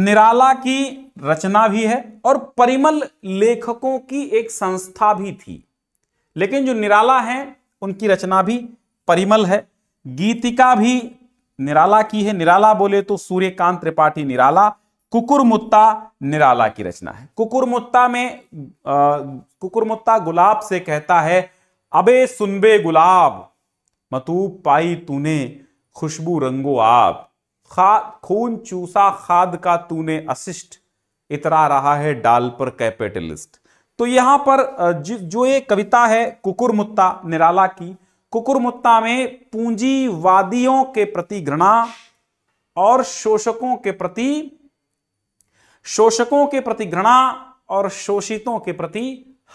निराला की रचना भी है और परिमल लेखकों की एक संस्था भी थी लेकिन जो निराला हैं उनकी रचना भी परिमल है गीतिका भी निराला की है निराला बोले तो सूर्यकांत त्रिपाठी निराला कुकुरमुत्ता निराला की रचना है कुकुरमुत्ता में कुकुरमुत्ता गुलाब से कहता है अबे सुनबे गुलाब मतूब पाई तूने खुशबू रंगो आप खा खून चूसा खाद का तूने असिस्ट इतरा रहा है डाल पर कैपिटलिस्ट तो यहां पर जो ये कविता है कुकुर मुत्ता निराला की कुकुर मुत्ता में पूंजीवादियों के प्रति घृणा और शोषकों के प्रति शोषकों के प्रति घृणा और शोषितों के प्रति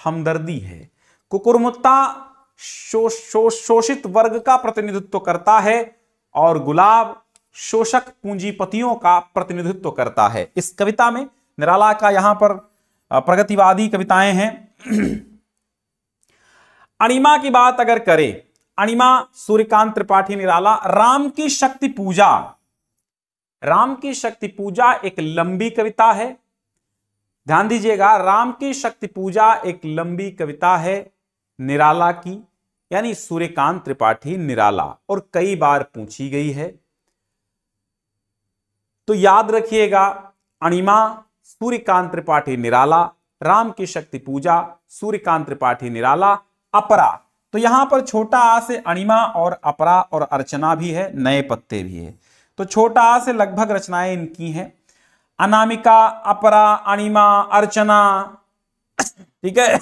हमदर्दी है कुकुरमुत्ता शो, शो, शोषित वर्ग का प्रतिनिधित्व करता है और गुलाब शोषक पूंजीपतियों का प्रतिनिधित्व करता है इस कविता में निराला का यहां पर प्रगतिवादी कविताएं हैं <clears throat> अणिमा की बात अगर करें अणिमा सूर्यकांत त्रिपाठी निराला राम की शक्ति पूजा राम की शक्ति पूजा एक लंबी कविता है ध्यान दीजिएगा राम की शक्ति पूजा एक लंबी कविता है निराला की यानी सूर्यकांत त्रिपाठी निराला और कई बार पूछी गई है तो याद रखिएगा अणिमा सूर्यकांत त्रिपाठी निराला राम की शक्ति पूजा सूर्यकांत त्रिपाठी निराला अपरा तो यहां पर छोटा आ से अणिमा और अपरा और अर्चना भी है नए पत्ते भी है तो छोटा आ से लगभग रचनाएं इनकी हैं अनामिका अपरा अणिमा अर्चना ठीक है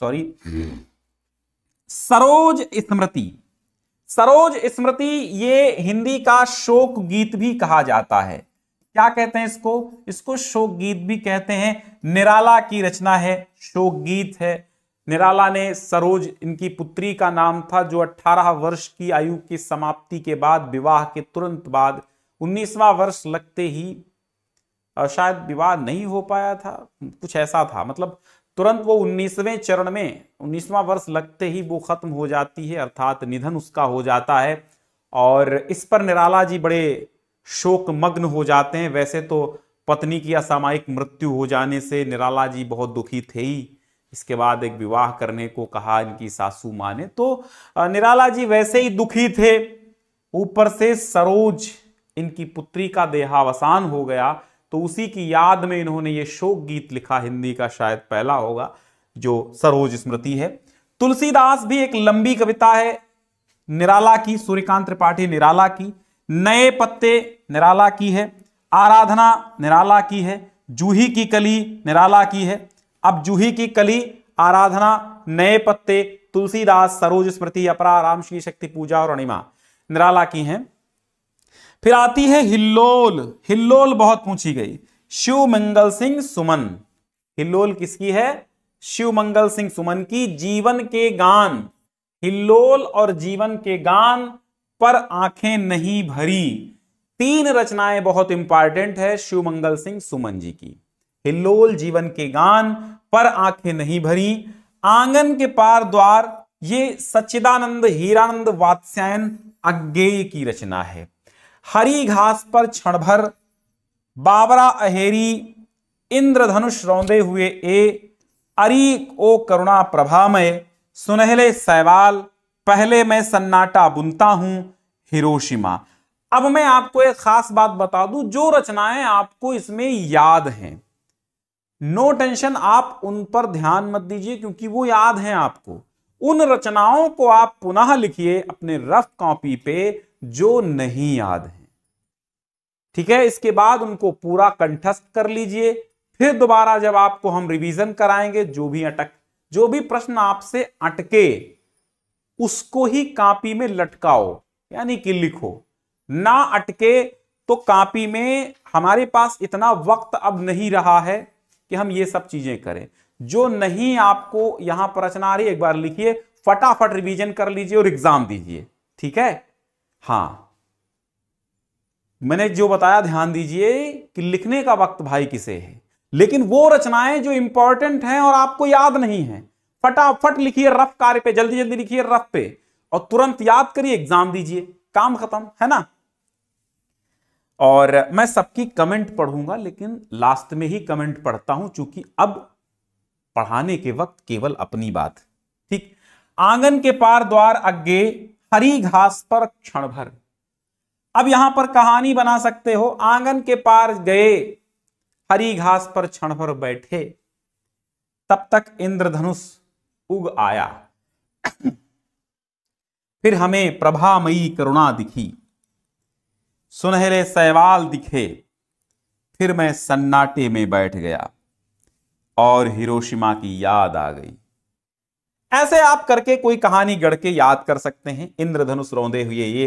सॉरी हम्म। सरोज स्मृति सरोज स्मृति ये हिंदी का शोक गीत भी कहा जाता है क्या कहते हैं इसको इसको शोक गीत भी कहते हैं निराला की रचना है शोक गीत है निराला ने सरोज इनकी पुत्री का नाम था जो 18 वर्ष की आयु की समाप्ति के बाद विवाह के तुरंत बाद 19वां वर्ष लगते ही शायद विवाह नहीं हो पाया था कुछ ऐसा था मतलब तुरंत वो उन्नीसवें चरण में उन्नीसवा वर्ष लगते ही वो खत्म हो जाती है अर्थात निधन उसका हो जाता है और इस पर निराला जी बड़े शोक मग्न हो जाते हैं वैसे तो पत्नी की असामायिक मृत्यु हो जाने से निराला जी बहुत दुखी थे ही इसके बाद एक विवाह करने को कहा इनकी सासू माँ ने तो निराला जी वैसे ही दुखी थे ऊपर से सरोज इनकी पुत्री का देहावसान हो गया तो उसी की याद में इन्होंने ये शोक गीत लिखा हिंदी का शायद पहला होगा जो सरोज स्मृति है तुलसीदास भी एक लंबी कविता है निराला की सूर्यकांत त्रिपाठी निराला की नए पत्ते निराला की है आराधना निराला की है जूही की कली निराला की है अब जूही की कली आराधना नए पत्ते तुलसीदास सरोज स्मृति अपरा राम श्री शक्ति पूजा और अणिमा निराला की हैं फिर आती है हिल्लोल हिल्लोल बहुत पूछी गई शिव मंगल सिंह सुमन हिल्लोल किसकी है शिव मंगल सिंह सुमन की जीवन के गान हिल्लोल और जीवन के गान पर आंखें नहीं भरी तीन रचनाएं बहुत इंपॉर्टेंट है शिव मंगल सिंह सुमन जी की हिल्लोल जीवन के गान पर आंखें नहीं भरी आंगन के पार द्वार ये सच्चिदानंद हीरानंद वात्स्यायन अज्ञेय की रचना है हरी घास पर क्षण भर बाबरा अहेरी इंद्रधनुष रौंदे हुए ए अरी ओ करुणा प्रभामय सुनहले सैवाल पहले मैं सन्नाटा बुनता हूं हिरोशिमा अब मैं आपको एक खास बात बता दूं जो रचनाएं आपको इसमें याद हैं नो टेंशन आप उन पर ध्यान मत दीजिए क्योंकि वो याद हैं आपको उन रचनाओं को आप पुनः लिखिए अपने रफ कॉपी पे जो नहीं याद हैं ठीक है इसके बाद उनको पूरा कंठस्थ कर लीजिए फिर दोबारा जब आपको हम रिवीजन कराएंगे जो भी अटक जो भी प्रश्न आपसे अटके उसको ही कापी में लटकाओ यानी कि लिखो ना अटके तो कापी में हमारे पास इतना वक्त अब नहीं रहा है कि हम ये सब चीजें करें जो नहीं आपको यहां पर रचना आ रही एक बार लिखिए फटाफट रिवीजन कर लीजिए और एग्जाम दीजिए ठीक है हाँ मैंने जो बताया ध्यान दीजिए कि लिखने का वक्त भाई किसे है लेकिन वो रचनाएं जो इंपॉर्टेंट हैं और आपको याद नहीं है फटाफट लिखिए रफ कार्य पे जल्दी जल्दी लिखिए रफ पे और तुरंत याद करिए एग्जाम दीजिए काम खत्म है ना और मैं सबकी कमेंट पढ़ूंगा लेकिन लास्ट में ही कमेंट पढ़ता हूं चूंकि अब पढ़ाने के वक्त केवल अपनी बात ठीक आंगन के पार द्वार अग्गे हरी घास पर क्षण भर अब यहां पर कहानी बना सकते हो आंगन के पार गए हरी घास पर क्षण भर बैठे तब तक इंद्रधनुष उग आया फिर हमें प्रभामयी करुणा दिखी सुनहरे सैवाल दिखे फिर मैं सन्नाटे में बैठ गया और हिरोशिमा की याद आ गई ऐसे आप करके कोई कहानी गढ़ के याद कर सकते हैं इंद्रधनुष रौंदे हुए ये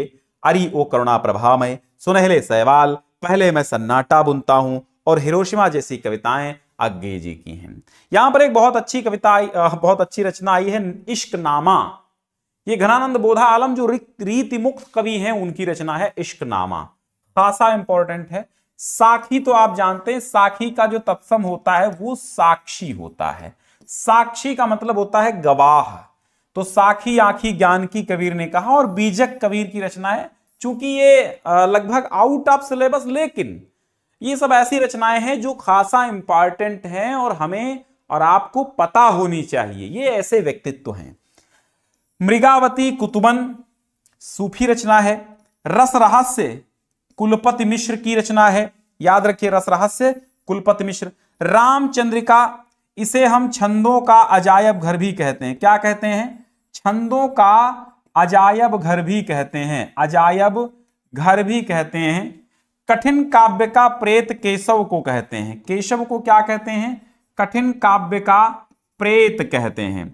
अरी ओ करुणा प्रभा में सुनहले सहवाल पहले मैं सन्नाटा बुनता हूं और हिरोशिमा जैसी कविताएं अग्गे जी की हैं यहां पर एक बहुत अच्छी कविता आई बहुत अच्छी रचना आई है इश्क नामा ये घनानंद बोधा आलम जो रीति मुक्त कवि हैं उनकी रचना है इश्क नामा खासा इंपॉर्टेंट है साखी तो आप जानते हैं साखी का जो तत्सम होता है वो साक्षी होता है साक्षी का मतलब होता है गवाह तो साखी आखी ज्ञान की कबीर ने कहा और बीजक कबीर की रचना है चूंकि ये लगभग आउट ऑफ सिलेबस लेकिन ये सब ऐसी रचनाएं हैं जो खासा इंपॉर्टेंट हैं और हमें और आपको पता होनी चाहिए ये ऐसे व्यक्तित्व हैं मृगावती कुतुबन सूफी रचना है रस रहस्य कुलपति मिश्र की रचना है याद रखिए रस रहस्य कुलपति मिश्र रामचंद्रिका इसे हम छंदों का अजायब घर भी कहते हैं क्या कहते हैं छंदों का अजायब घर भी कहते हैं अजायब घर भी कहते हैं कठिन काव्य का प्रेत केशव को कहते हैं केशव को क्या कहते हैं कठिन काव्य का प्रेत कहते हैं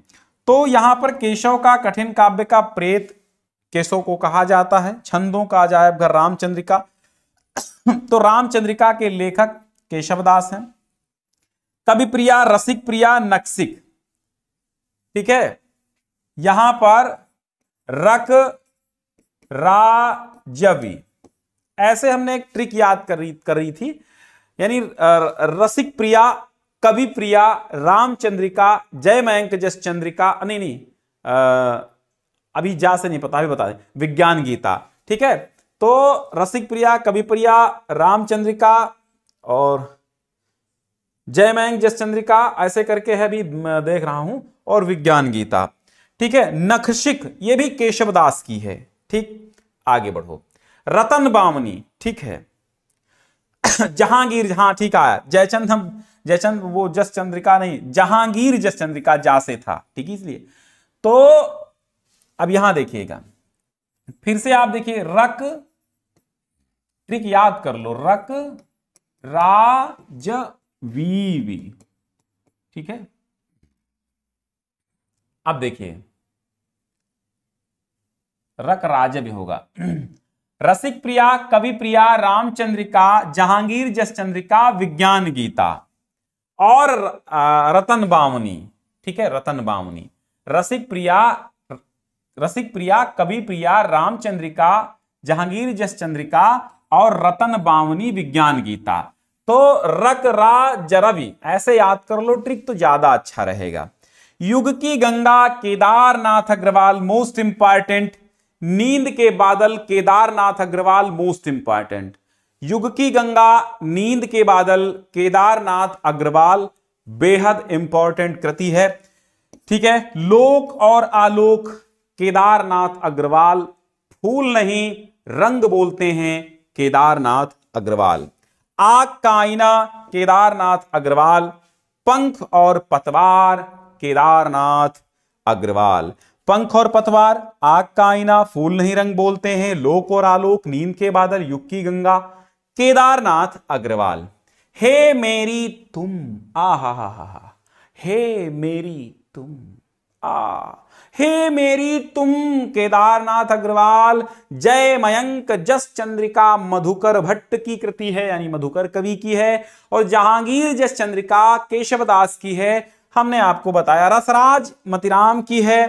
तो यहां पर केशव का कठिन काव्य का प्रेत केशव को कहा जाता है छंदों का अजायब घर रामचंद्रिका <coughs> तो रामचंद्रिका के लेखक केशवदास हैं कवि प्रिया रसिक प्रिया नक्सिक ठीक है यहां पर रक राजवी ऐसे हमने एक ट्रिक याद कर रही थी यानी रसिक प्रिया कवि प्रिया रामचंद्रिका जय मयंक जस चंद्रिका नहीं नहीं आ, अभी जा से नहीं पता अभी बता दें विज्ञान गीता ठीक है तो रसिक प्रिया कवि प्रिया रामचंद्रिका और जय मयंक जस चंद्रिका ऐसे करके है अभी देख रहा हूं और विज्ञान गीता ठीक है नखशिक ये भी केशवदास की है ठीक आगे बढ़ो रतन बामनी ठीक है <coughs> जहांगीर हाँ ठीक आया जयचंद हम जयचंद वो जस चंद्रिका नहीं जहांगीर जस चंद्रिका जासे था ठीक है इसलिए तो अब यहां देखिएगा फिर से आप देखिए रक ट्रिक याद कर लो रक राज वी वी ठीक है अब देखिए रक राज भी होगा <clears throat> रसिक प्रिया कवि प्रिया रामचंद्रिका जहांगीर जसचंद्रिका विज्ञान गीता और रतन बामनी ठीक है रतन बामनी रसिक प्रिया रसिक प्रिया कवि प्रिया रामचंद्रिका जहांगीर जसचंद्रिका और रतन बामनी विज्ञान गीता तो रक रा जरवी ऐसे याद कर लो ट्रिक तो ज्यादा अच्छा रहेगा युग की गंगा केदारनाथ अग्रवाल मोस्ट इंपॉर्टेंट नींद के बादल केदारनाथ अग्रवाल मोस्ट इंपॉर्टेंट युग की गंगा नींद के बादल केदारनाथ अग्रवाल बेहद इंपॉर्टेंट कृति है ठीक है लोक और आलोक केदारनाथ अग्रवाल फूल नहीं रंग बोलते हैं केदारनाथ अग्रवाल आग का आईना केदारनाथ अग्रवाल पंख और पतवार केदारनाथ अग्रवाल पंख और पतवार आग का आईना फूल नहीं रंग बोलते हैं लोक और आलोक नींद के बादल युग की गंगा केदारनाथ अग्रवाल हे मेरी तुम आ हा हा हा हे मेरी तुम आ हे मेरी तुम केदारनाथ अग्रवाल जय मयंक जस चंद्रिका मधुकर भट्ट की कृति है यानी मधुकर कवि की है और जहांगीर जस चंद्रिका केशवदास की है हमने आपको बताया रसराज मतिराम की है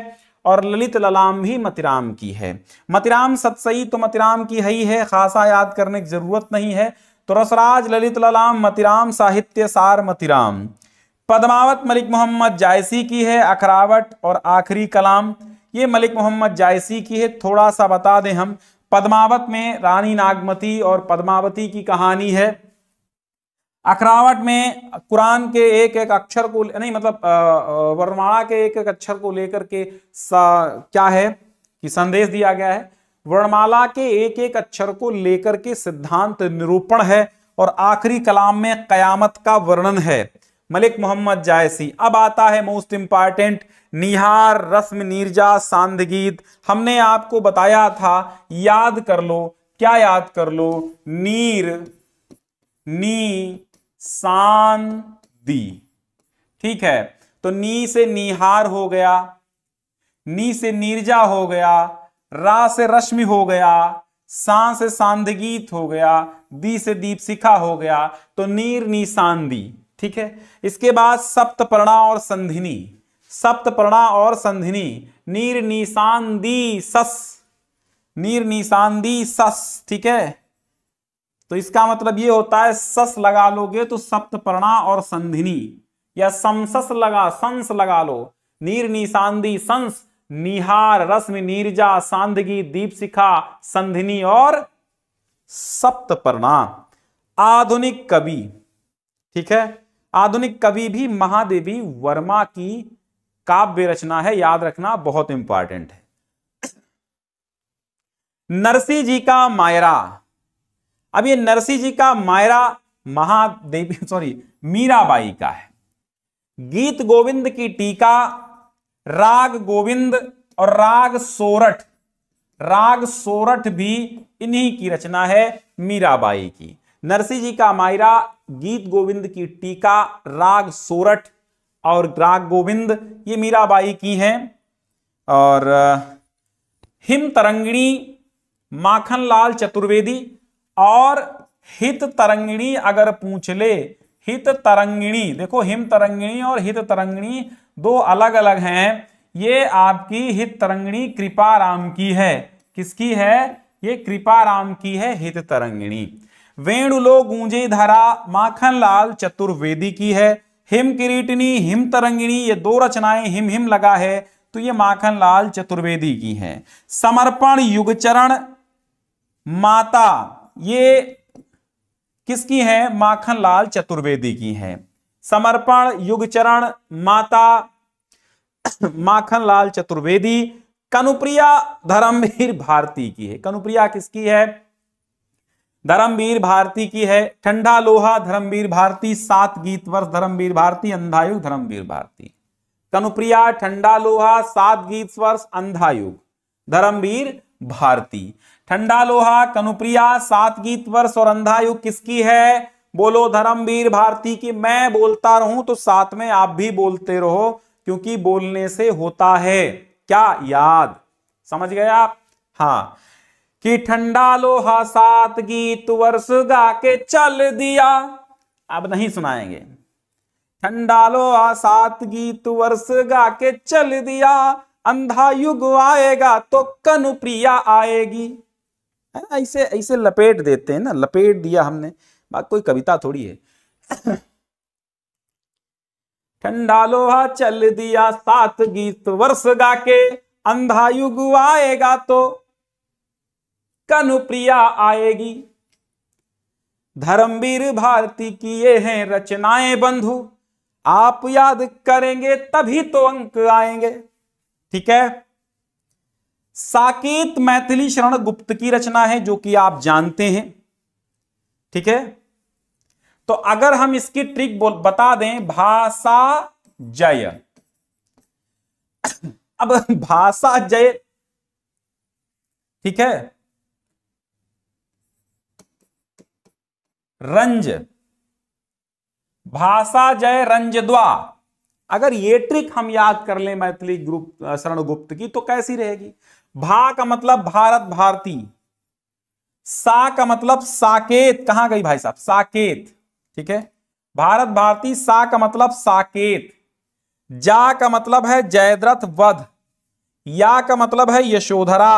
और ललित ललाम भी मतिराम की है मतिराम सतसई तो मतिराम की है ही है खासा याद करने की जरूरत नहीं है तो रसराज ललित ललाम मतिराम साहित्य सार मतिराम पदमावत मलिक मोहम्मद जायसी की है अखरावट और आखिरी कलाम ये मलिक मोहम्मद जायसी की है थोड़ा सा बता दें हम पदमावत में रानी नागमती और पदमावती की कहानी है अखरावट में कुरान के एक एक अक्षर को नहीं मतलब वर्णमाला के एक एक अक्षर को लेकर के सा, क्या है कि संदेश दिया गया है वर्णमाला के एक एक अक्षर को लेकर के सिद्धांत निरूपण है और आखिरी कलाम में कयामत का वर्णन है मलिक मोहम्मद जायसी अब आता है मोस्ट इंपॉर्टेंट निहार रस्म नीरजा सांधगीत हमने आपको बताया था याद कर लो क्या याद कर लो नीर नी सान दी ठीक है तो नी से निहार हो गया नी से नीरजा हो गया रा से रश्मि हो गया सा से सांधगीत हो गया दी से दीपशिखा हो गया तो नीर नी सांदी ठीक है इसके बाद सप्तपर्णा और संधिनी सप्तपर्णा और संधिनी नीर निशानदी सस नीर निशानदी सस ठीक है तो इसका मतलब ये होता है सस लगा लोगे तो सप्तपर्णा और संधिनी या समसस लगा संस लगा लो नीर निशानदी संस निहार रश्मि नीरजा सांधगी दीपशिखा संधिनी और सप्तपर्णा आधुनिक कवि ठीक है आधुनिक कवि भी महादेवी वर्मा की काव्य रचना है याद रखना बहुत इंपॉर्टेंट है नरसी जी का मायरा अब ये नरसी जी का मायरा महादेवी सॉरी मीराबाई का है गीत गोविंद की टीका राग गोविंद और राग सोरठ राग सोरठ भी इन्हीं की रचना है मीराबाई की नरसी जी का मायरा गीत गोविंद की टीका राग सोरठ और राग गोविंद ये मीराबाई की है और हिम तरंगिणी माखनलाल चतुर्वेदी और हित तरंगिणी अगर पूछ ले हित तरंगिणी देखो हिम तरंगिणी और हित तरंगिणी दो अलग अलग हैं ये आपकी हित तरंगिणी कृपा राम की है किसकी है ये कृपा राम की है हित तरंगिणी वेणुलो गूंजे धरा माखनलाल चतुर्वेदी की है हिम किरीटनी हिम तरंगिणी ये दो रचनाएं हिम हिम लगा है तो ये माखनलाल चतुर्वेदी की है समर्पण युगचरण माता ये किसकी है माखनलाल चतुर्वेदी की है समर्पण युगचरण माता <coughs> माखनलाल चतुर्वेदी कनुप्रिया धर्मवीर भारती की है कनुप्रिया किसकी है धर्मवीर भारती की है ठंडा लोहा धर्मवीर भारती सात गीत वर्ष धर्मवीर भारती अंधायुग धर्मवीर भारती कनुप्रिया ठंडा लोहा सात गीत वर्ष अंधायुग धर्मवीर भारती ठंडा लोहा कनुप्रिया सात गीत वर्ष और अंधायुग किसकी है बोलो धर्मवीर भारती की मैं बोलता रहूं तो साथ में आप भी बोलते रहो क्योंकि बोलने से होता है क्या याद समझ गए आप हाँ कि ठंडा लोहा सात गीत वर्ष गा के चल दिया अब नहीं सुनाएंगे ठंडा लोहा सात गीत वर्ष गा के चल दिया अंधा युग आएगा तो कनु प्रिया आएगी है ना ऐसे ऐसे लपेट देते हैं ना लपेट दिया हमने बात कोई कविता थोड़ी है <laughs> ठंडा लोहा चल दिया सात गीत वर्ष गा के अंधा युग आएगा तो कनुप्रिया आएगी धर्मवीर भारती की ये हैं रचनाएं बंधु आप याद करेंगे तभी तो अंक आएंगे ठीक है साकेत मैथिली शरण गुप्त की रचना है जो कि आप जानते हैं ठीक है तो अगर हम इसकी ट्रिक बता दें भाषा जय अब भाषा जय ठीक है रंज भाषा जय रंजद्वा अगर ये ट्रिक हम याद कर लें मैथिली ग्रुप शरण गुप्त की तो कैसी रहेगी भा का मतलब भारत भारती सा का मतलब साकेत कहां गई भाई साहब साकेत ठीक है भारत भारती सा का मतलब साकेत जा का मतलब है जयद्रथ वध या का मतलब है यशोधरा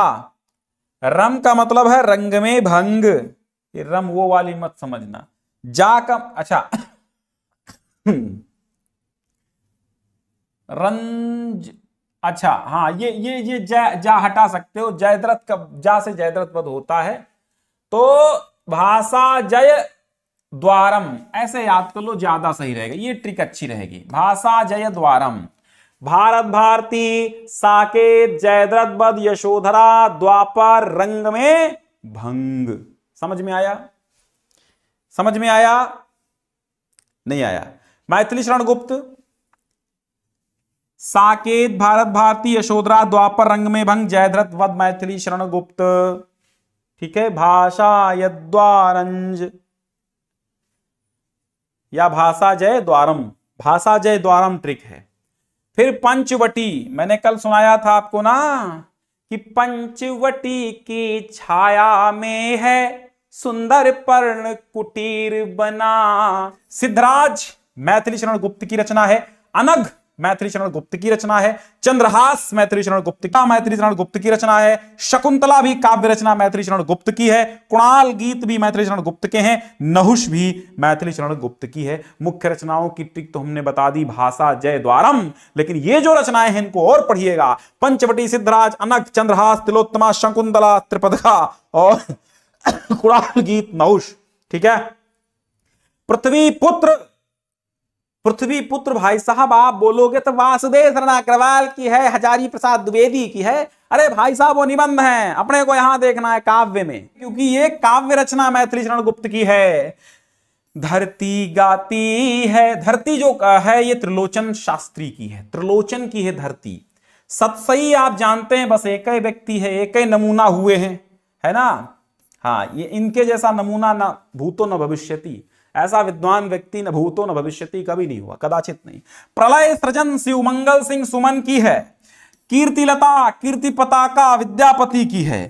रम का मतलब है रंग में भंग ये रम वो वाली मत समझना जा का अच्छा <coughs> रंज अच्छा हाँ ये ये ये जा, जा हटा सकते हो जयद्रथ का जा से जयद्रथ पद होता है तो भाषा जय द्वारम ऐसे याद कर लो ज्यादा सही रहेगा ये ट्रिक अच्छी रहेगी भाषा जय द्वारम भारत भारती साकेत जयद्रथ बद यशोधरा द्वापर रंग में भंग समझ में आया समझ में आया नहीं आया मैथिली शरण गुप्त साकेत भारत भारती यशोधरा द्वापर रंग में भंग जयद्रथ वध मैथिली शरण गुप्त ठीक है भाषा यद्वारंज या भाषा जय द्वारम भाषा जय द्वारम ट्रिक है फिर पंचवटी मैंने कल सुनाया था आपको ना कि पंचवटी की छाया में है सुंदर पर्ण कुटीर बना सिद्धराज मैथिली चरण गुप्त की रचना है अनग मैथिली चरण गुप्त की रचना है चंद्रहास मैथिली चरण गुप्त का मैथिली चरण गुप्त की रचना है शकुंतला भी काव्य रचना मैथिली चरण गुप्त की है कुणाल गीत भी मैथिली चरण गुप्त के हैं नहुष भी मैथिली चरण गुप्त की है मुख्य रचनाओं की ट्रिक तो हमने बता दी भाषा जय द्वारम लेकिन ये जो रचनाएं हैं इनको और पढ़िएगा पंचवटी सिद्धराज अनक चंद्रहास तिलोत्तमा शकुंतला त्रिपदा और कुड़ाल गीत नौश ठीक है पृथ्वी पुत्र पृथ्वी पुत्र भाई साहब आप बोलोगे तो वासुदेव शरण अग्रवाल की है हजारी प्रसाद द्विवेदी की है अरे भाई साहब वो निबंध है अपने को यहां देखना है काव्य में क्योंकि ये काव्य रचना मैथिली शरण गुप्त की है धरती गाती है धरती जो है ये त्रिलोचन शास्त्री की है त्रिलोचन की है धरती सतसई आप जानते हैं बस एक ही व्यक्ति है एक ही नमूना हुए हैं है ना हाँ ये इनके जैसा नमूना न भूतो न भविष्यति ऐसा विद्वान व्यक्ति न भूतो न भविष्य कभी नहीं हुआ कदाचित नहीं प्रलय सृजन शिव मंगल सिंह सुमन की है कीर्तिलता कीर्ति पताका विद्यापति की है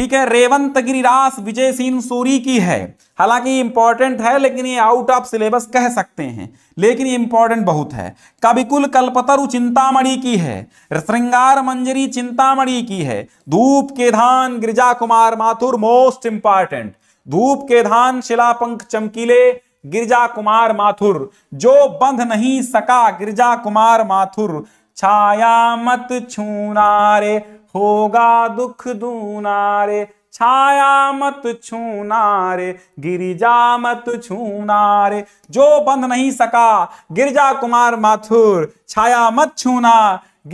ठीक है रेवंत गिरिरास सिंह सूरी की है हालांकि इंपॉर्टेंट है लेकिन ये आउट ऑफ सिलेबस कह सकते हैं लेकिन ये इंपॉर्टेंट बहुत है कविकुल कल्पतरु चिंतामणि की है श्रृंगार मंजरी चिंतामणि की है धूप के धान गिरिजा कुमार माथुर मोस्ट इंपॉर्टेंट धूप के धान शिलापंख चमकीले गिरिजा कुमार माथुर जो बंध नहीं सका गिरिजा कुमार माथुर छाया मत छूना रे होगा दुख दूना रे छाया मत छूना रे गिरिजा मत छूना रे जो बंध नहीं सका गिरजा कुमार माथुर छाया मत छूना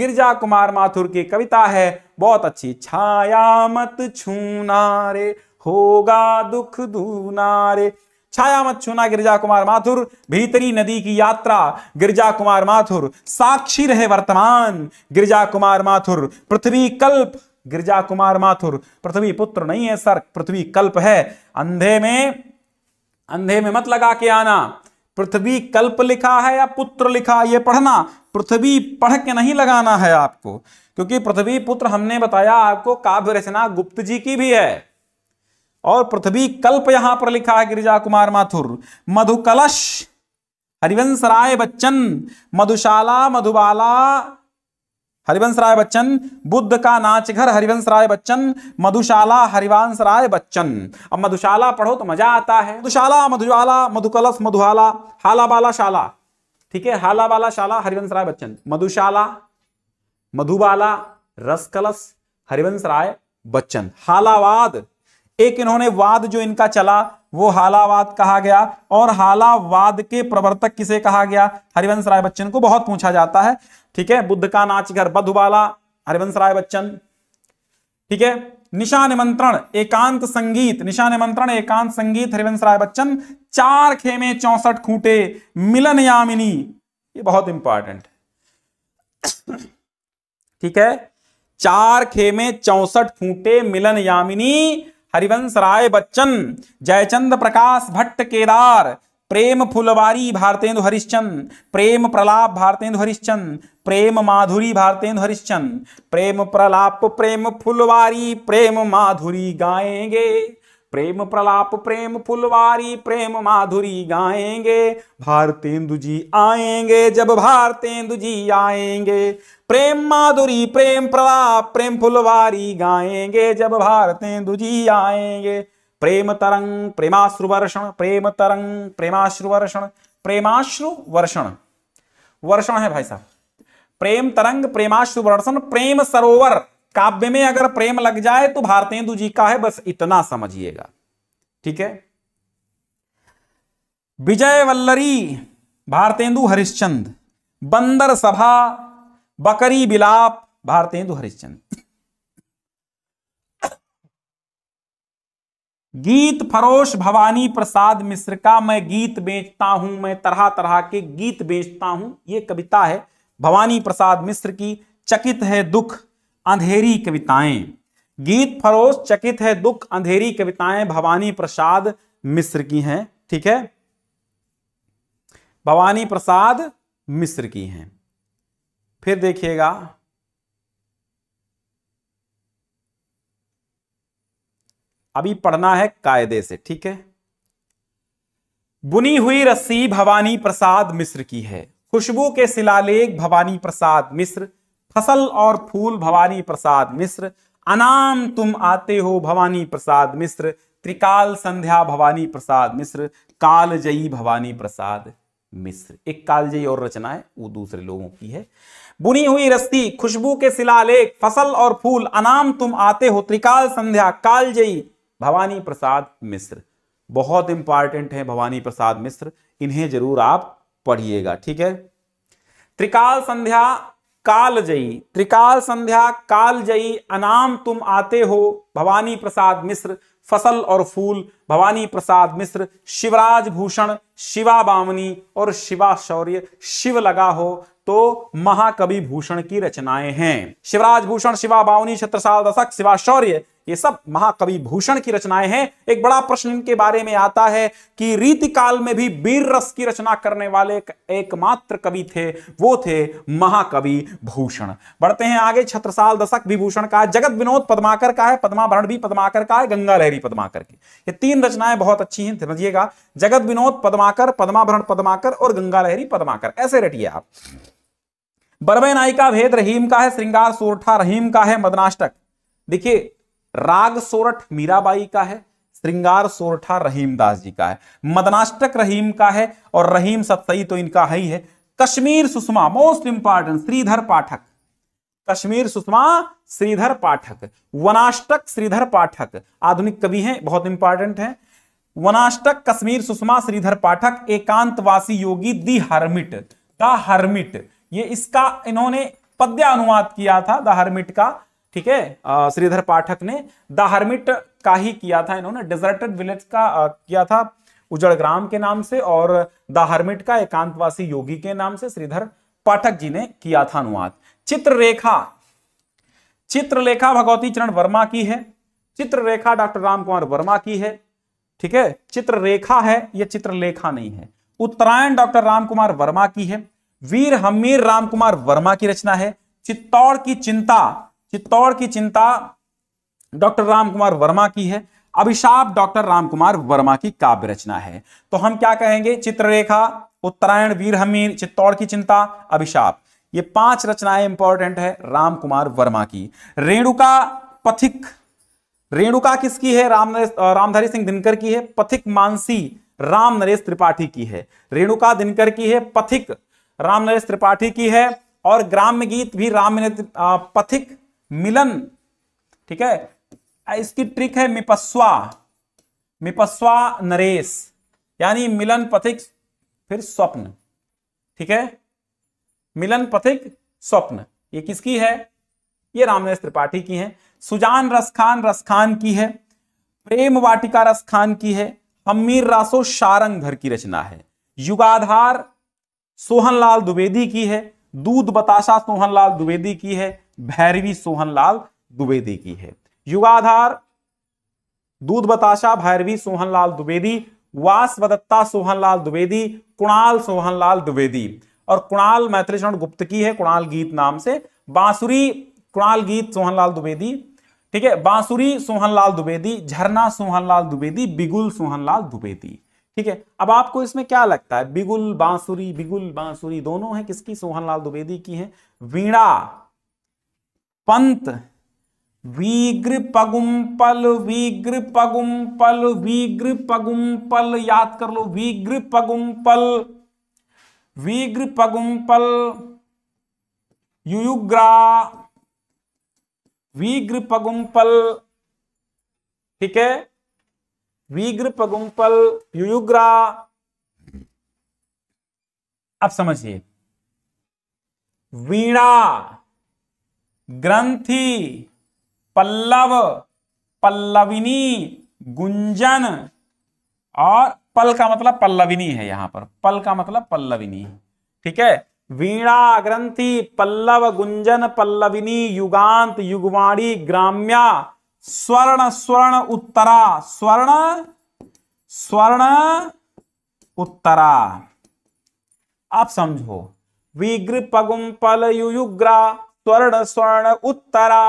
गिरजा कुमार माथुर की कविता है बहुत अच्छी छाया मत छूना रे होगा दुख दूना रे छाया मत छूना गिरिजा कुमार माथुर भीतरी नदी की यात्रा गिरिजा कुमार माथुर साक्षी रहे वर्तमान गिरिजा कुमार माथुर पृथ्वी कल्प गिरिजा कुमार माथुर पृथ्वी पुत्र नहीं है सर पृथ्वी कल्प है अंधे में अंधे में मत लगा के आना पृथ्वी कल्प लिखा है या पुत्र लिखा यह ये पढ़ना पृथ्वी पढ़ के नहीं लगाना है आपको क्योंकि पृथ्वी पुत्र हमने बताया आपको काव्य रचना गुप्त जी की भी है और पृथ्वी कल्प यहां पर लिखा है गिरिजा कुमार माथुर मधुकलश हरिवंश राय बच्चन मधुशाला मधुबाला हरिवंश राय बच्चन बुद्ध का नाच घर हरिवंश राय बच्चन मधुशाला हरिवंश राय बच्चन अब मधुशाला पढ़ो तो मजा आता है मधुशाला मधुबाला मधुकलश मधुहाला हाला बाला शाला ठीक है हाला बाला शाला हरिवंश राय बच्चन मधुशाला मधुबाला रसकलश हरिवंश राय बच्चन हालावाद एक इन्होंने वाद जो इनका चला वो हालावाद कहा गया और हालावाद के प्रवर्तक किसे कहा गया हरिवंश राय बच्चन को बहुत पूछा जाता है ठीक है बुद्ध का नाच घर बधुबाला हरिवंश राय बच्चन ठीक है निशा निमंत्रण एकांत संगीत निशा निमंत्रण एकांत संगीत हरिवंश राय बच्चन चार खेमे चौसठ खूटे मिलन यामिनी ये बहुत इंपॉर्टेंट है ठीक है चार खेमे चौसठ फूटे मिलन यामिनी हरिवंश राय बच्चन जयचंद प्रकाश भट्ट केदार प्रेम फुलवारी भारतेंदु हरिश्चंद प्रेम प्रलाप भारतेंदु हरिश्चंद प्रेम माधुरी भारतेंदु हरिश्चंद प्रेम प्रलाप प्रेम फुलवारी प्रेम माधुरी गाएंगे प्रेम प्रलाप प्रेम फुलवारी प्रेम माधुरी गाएंगे भारतेंदु जी आएंगे जब भारतेंदु जी आएंगे प्रेम माधुरी प्रेम प्रवाह प्रेम फुलवारी गाएंगे जब भारत दुजी आएंगे प्रेम तरंग प्रेमाश्रु वर्षण प्रेम तरंग प्रेमाश्रु वर्षण प्रेमाश्रु वर्षण वर्षण है भाई साहब प्रेम तरंग प्रेमाश्रु वर्षण प्रेम सरोवर काव्य में अगर प्रेम लग जाए तो भारतेंदु जी का है बस इतना समझिएगा ठीक है विजय वल्लरी भारतेंदु हरिश्चंद बंदर सभा बकरी बिलाप भारतेंदु हरिश्चंद्र गीत फरोश भवानी प्रसाद मिश्र का मैं गीत बेचता हूं मैं तरह तरह के गीत बेचता हूं यह कविता है भवानी प्रसाद मिश्र की चकित है दुख अंधेरी कविताएं गीत फरोश चकित है दुख अंधेरी कविताएं भवानी प्रसाद मिश्र की हैं ठीक है भवानी प्रसाद मिश्र की हैं फिर देखिएगा अभी पढ़ना है कायदे से ठीक है बुनी हुई रस्सी भवानी प्रसाद मिश्र की है खुशबू के शिलालेख भवानी प्रसाद मिश्र फसल और फूल भवानी प्रसाद मिश्र अनाम तुम आते हो भवानी प्रसाद मिश्र त्रिकाल संध्या भवानी प्रसाद मिश्र कालजयी भवानी प्रसाद मिश्र एक कालजयी और रचना है वो दूसरे लोगों की है बुनी हुई रस्ती खुशबू के शिलालेख फसल और फूल अनाम तुम आते हो त्रिकाल संध्या कालजयी भवानी प्रसाद मिश्र बहुत इंपॉर्टेंट है भवानी प्रसाद मिश्र इन्हें जरूर आप पढ़िएगा ठीक है त्रिकाल संध्या कालजयी त्रिकाल संध्या कालजयी अनाम तुम आते हो भवानी प्रसाद मिश्र फसल और फूल भवानी प्रसाद मिश्र शिवराज भूषण शिवा बामनी और शिवा शौर्य शिव लगा हो तो महाकवि भूषण की रचनाएं हैं शिवराज भूषण शिवा बावनी छत्रसाल दशक शिवा शौर्य ये सब महाकवि भूषण की रचनाएं हैं एक बड़ा प्रश्न इनके बारे में आता है कि रीति काल में भी वीर रस की रचना करने वाले एकमात्र कवि थे वो थे महाकवि भूषण बढ़ते हैं आगे छत्रसाल दशक विभूषण का है जगत विनोद पद्माकर का है भरण भी पद्माकर का है गंगा लहरी पद्माकर की ये तीन रचनाएं बहुत अच्छी हैं समझिएगा जगत विनोद पद्माकर भरण पद्माकर और गंगा लहरी पद्माकर ऐसे रटिए आप बरबे नायिका भेद रहीम का है श्रृंगार सोरठा रहीम का है मदनाष्टक देखिए राग सोरठ मीराबाई का है श्रृंगार सोरठा दास जी का है मदनाष्टक रहीम का है और रहीम सतसई तो इनका ही है कश्मीर सुषमा मोस्ट इंपॉर्टेंट श्रीधर पाठक कश्मीर सुषमा श्रीधर पाठक वनाष्टक श्रीधर पाठक आधुनिक कवि हैं बहुत इंपॉर्टेंट हैं Vanashtak Kashmir Sushma Shridhar Pathak Ekantvasi Yogi the hermit the hermit ये इसका इन्होंने पद्य अनुवाद किया था द हर्मिट का ठीक है श्रीधर पाठक ने द हर्मिट का ही किया था इन्होंने डिजर्टेड विलेज का आ, किया था उजड़ ग्राम के नाम से और द हर्मिट का एकांतवासी योगी के नाम से श्रीधर पाठक जी ने किया था अनुवाद चित्ररेखा चित्रलेखा भगवती चरण वर्मा की है चित्ररेखा डॉक्टर राम कुमार वर्मा की है ठीक है चित्ररेखा है यह चित्रलेखा नहीं है उत्तरायण डॉक्टर राम कुमार वर्मा की है वीर हमीर रामकुमार वर्मा की रचना है चित्तौड़ की चिंता चित्तौड़ की चिंता डॉक्टर रामकुमार वर्मा की है अभिशाप डॉक्टर रामकुमार वर्मा की काव्य रचना है तो हम क्या कहेंगे चित्ररेखा उत्तरायण वीर हमीर चित्तौड़ की चिंता अभिशाप ये पांच रचनाएं इंपॉर्टेंट है रामकुमार वर्मा की रेणुका पथिक रेणुका किसकी है राम रामधारी सिंह दिनकर की है पथिक मानसी राम नरेश त्रिपाठी की है रेणुका दिनकर की है पथिक राम नरेश त्रिपाठी की है और ग्राम्य गीत भी राम पथिक मिलन ठीक है इसकी ट्रिक है मिपस्वा मिपस्वा नरेश यानी मिलन पथिक फिर स्वप्न ठीक है मिलन पथिक स्वप्न ये किसकी है ये नरेश त्रिपाठी की है सुजान रसखान रसखान की है प्रेम वाटिका रसखान की है हमीर रासो शारंग घर की रचना है युगाधार सोहनलाल द्विवेदी की है दूध बताशा सोहनलाल द्विवेदी की है भैरवी सोहनलाल द्विवेदी की है युगाधार दूध बताशा भैरवी सोहनलाल द्विवेदी वास वदत्ता सोहनलाल द्विवेदी कुणाल सोहनलाल द्विवेदी और कुणाल चरण गुप्त की है कुणाल गीत नाम से बांसुरी कुणाल गीत सोहनलाल द्विवेदी ठीक है बांसुरी सोहनलाल द्विवेदी झरना सोहनलाल द्विवेदी बिगुल सोहनलाल द्विवेदी ठीक है अब आपको इसमें क्या लगता है बिगुल बांसुरी बिगुल बांसुरी दोनों है किसकी सोहनलाल द्विवेदी की है वीणा पंत वीग्र पगुंपल वीग्र पगुम्पल वीग्र पगुंपल याद कर लो वीग्र पगुम्पल वीग्र पगुंपल युयुग्रा वीग्र पगुम्पल ठीक है वीग्र पगुम्पल युयुग्रा आप समझिए वीणा ग्रंथि पल्लव पल्लविनी गुंजन और पल का मतलब पल्लविनी है यहां पर पल का मतलब पल्लविनी ठीक है वीणा ग्रंथि पल्लव गुंजन पल्लविनी युगांत युगवाणी ग्राम्या स्वर्ण स्वर्ण उत्तरा स्वर्ण स्वर्ण उत्तरा आप समझो विग्र पगुम पल युयुग्रा स्वर्ण स्वर्ण उत्तरा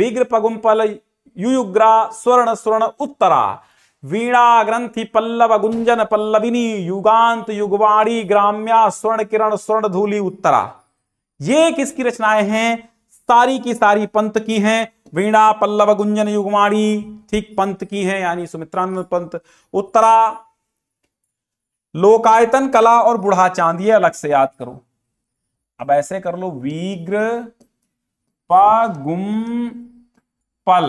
विग्र पगुम पल युयुग्रा स्वर्ण स्वर्ण उत्तरा वीणा ग्रंथि पल्लव गुंजन पल्लविनी युगांत युगवाणी ग्राम्या स्वर्ण किरण स्वर्ण धूली उत्तरा ये किसकी रचनाएं हैं सारी की सारी पंत की हैं वीणा पल्लव गुंजन युगवाणी ठीक पंत की है यानी सुमित्रानंद पंत उत्तरा लोकायतन कला और बुढ़ा चांद ये अलग से याद करो अब ऐसे कर लो वीग्र पुम पल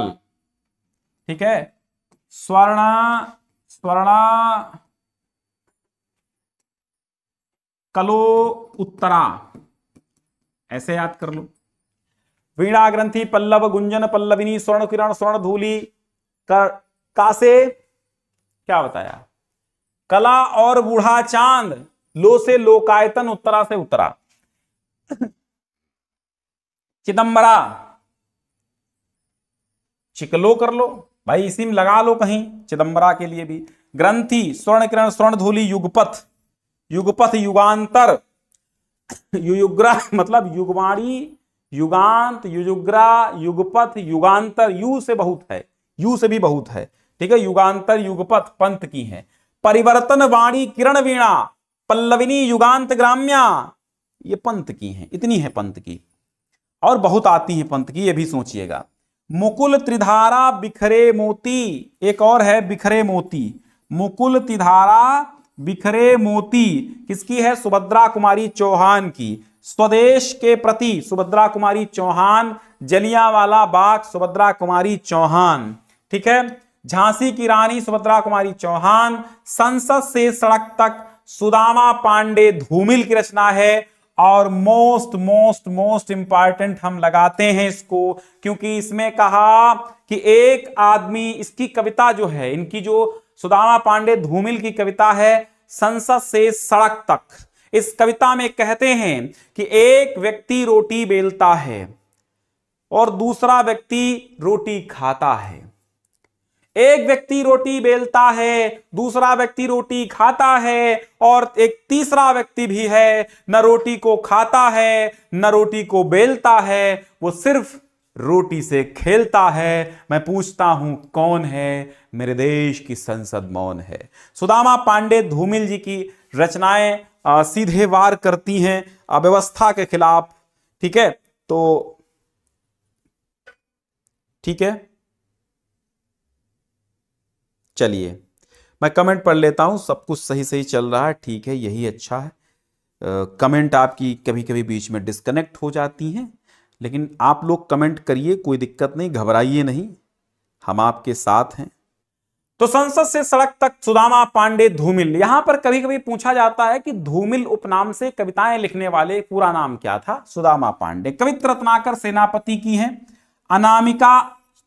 ठीक है स्वर्णा स्वर्णा कलो उत्तरा ऐसे याद कर लो वीणा ग्रंथि पल्लव गुंजन पल्लविनी स्वर्ण किरण स्वर्ण धूली का से क्या बताया कला और बूढ़ा चांद लो से लोकायतन उत्तरा से उत्तरा <laughs> चिदम्बरा चिकलो कर लो भाई इसी में लगा लो कहीं चिदम्बरा के लिए भी ग्रंथि स्वर्ण किरण स्वर्ण धूलि युगपथ युगपथ युगांतर युग्रह <laughs> मतलब युगवाणी युगांत युजुग्रा युगपथ युगांतर यु से बहुत है यु से भी बहुत है ठीक है युगांतर युगपथ पंथ की है परिवर्तन वाणी किरण वीणा पल्लविनी युगांत ग्राम्या ये पंथ की है इतनी है पंथ की और बहुत आती है पंथ की ये भी सोचिएगा मुकुल त्रिधारा बिखरे मोती एक और है बिखरे मोती मुकुल त्रिधारा बिखरे मोती किसकी है सुभद्रा कुमारी चौहान की स्वदेश के प्रति सुभद्रा कुमारी चौहान जलियावाला बाग सुभद्रा कुमारी चौहान ठीक है झांसी की रानी सुभद्रा कुमारी चौहान संसद से सड़क तक सुदामा पांडे धूमिल की रचना है और मोस्ट मोस्ट मोस्ट इंपॉर्टेंट हम लगाते हैं इसको क्योंकि इसमें कहा कि एक आदमी इसकी कविता जो है इनकी जो सुदामा पांडे धूमिल की कविता है संसद से सड़क तक इस कविता में कहते हैं कि एक व्यक्ति रोटी बेलता है और दूसरा व्यक्ति रोटी खाता है एक व्यक्ति रोटी बेलता है दूसरा व्यक्ति रोटी खाता है और एक तीसरा व्यक्ति भी है न रोटी को खाता है न रोटी को बेलता है वो सिर्फ रोटी से खेलता है मैं पूछता हूं कौन है मेरे देश की संसद मौन है सुदामा पांडे धूमिल जी की रचनाएं आ, सीधे वार करती हैं अव्यवस्था के खिलाफ ठीक है तो ठीक है चलिए मैं कमेंट पढ़ लेता हूं सब कुछ सही सही चल रहा है ठीक है यही अच्छा है कमेंट आपकी कभी कभी बीच में डिस्कनेक्ट हो जाती हैं लेकिन आप लोग कमेंट करिए कोई दिक्कत नहीं घबराइए नहीं हम आपके साथ हैं तो संसद से सड़क तक सुदामा पांडे धूमिल यहां पर कभी कभी पूछा जाता है कि धूमिल उपनाम से कविताएं लिखने वाले पूरा नाम क्या था सुदामा पांडे कवित्र रत्नाकर सेनापति की हैं अनामिका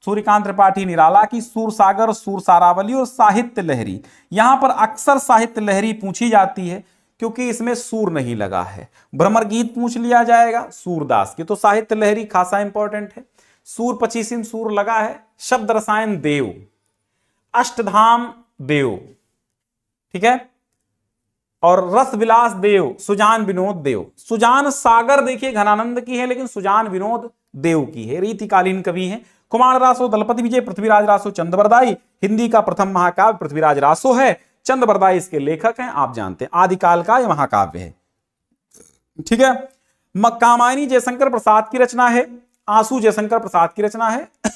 सूर्यकांत त्रिपाठी निराला की सूरसागर सूर सारावली और साहित्य लहरी यहां पर अक्सर साहित्य लहरी पूछी जाती है क्योंकि इसमें सूर नहीं लगा है भ्रमर गीत पूछ लिया जाएगा सूरदास की तो साहित्य लहरी खासा इंपॉर्टेंट है सूर पचीसिम सूर लगा है शब्द रसायन देव अष्टधाम देव ठीक है और रस विलास देव सुजान विनोद देव सुजान सागर देखिए घनानंद की है लेकिन सुजान विनोद देव की है रीतिकालीन कवि है कुमार रासो दलपति विजय पृथ्वीराज रासो चंद्रवरदाई हिंदी का प्रथम महाकाव्य पृथ्वीराज रासो है चंद्रवरदाई इसके लेखक हैं आप जानते हैं आदिकाल का यह महाकाव्य है ठीक है मक्कामायनी जयशंकर प्रसाद की रचना है आंसू जयशंकर प्रसाद की रचना है <coughs>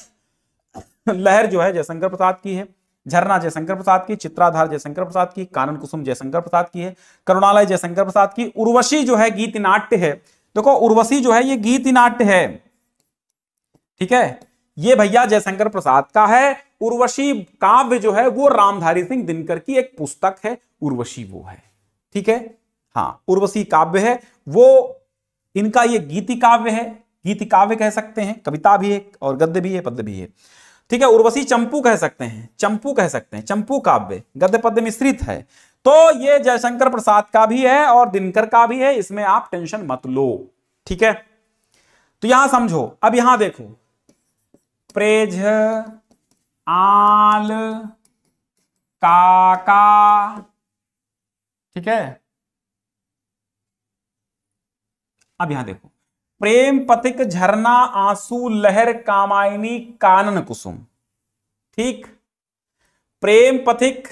लहर जो है जयशंकर प्रसाद की है झरना जयशंकर प्रसाद की चित्राधार जयशंकर प्रसाद की कानन कुसुम जयशंकर प्रसाद की है करुणालय जयशंकर प्रसाद की उर्वशी जो है गीत नाट्य है देखो उर्वशी जो है ये गीत नाट्य है ठीक है ये भैया जयशंकर प्रसाद का है उर्वशी काव्य जो है वो रामधारी सिंह दिनकर की एक पुस्तक है उर्वशी वो है ठीक है हाँ उर्वशी काव्य है वो इनका ये गीति काव्य है गीति काव्य कह सकते हैं कविता भी है और गद्य भी है पद्य भी है ठीक है उर्वशी चंपू कह सकते हैं चंपू कह सकते हैं चंपू काव्य गद्य पद्य मिश्रित है तो ये जयशंकर प्रसाद का भी है और दिनकर का भी है इसमें आप टेंशन मत लो ठीक है तो यहां समझो अब यहां देखो प्रेज आल काका ठीक है अब यहां देखो प्रेम पथिक झरना आंसू लहर कामायनी कानन कुसुम ठीक प्रेम पथिक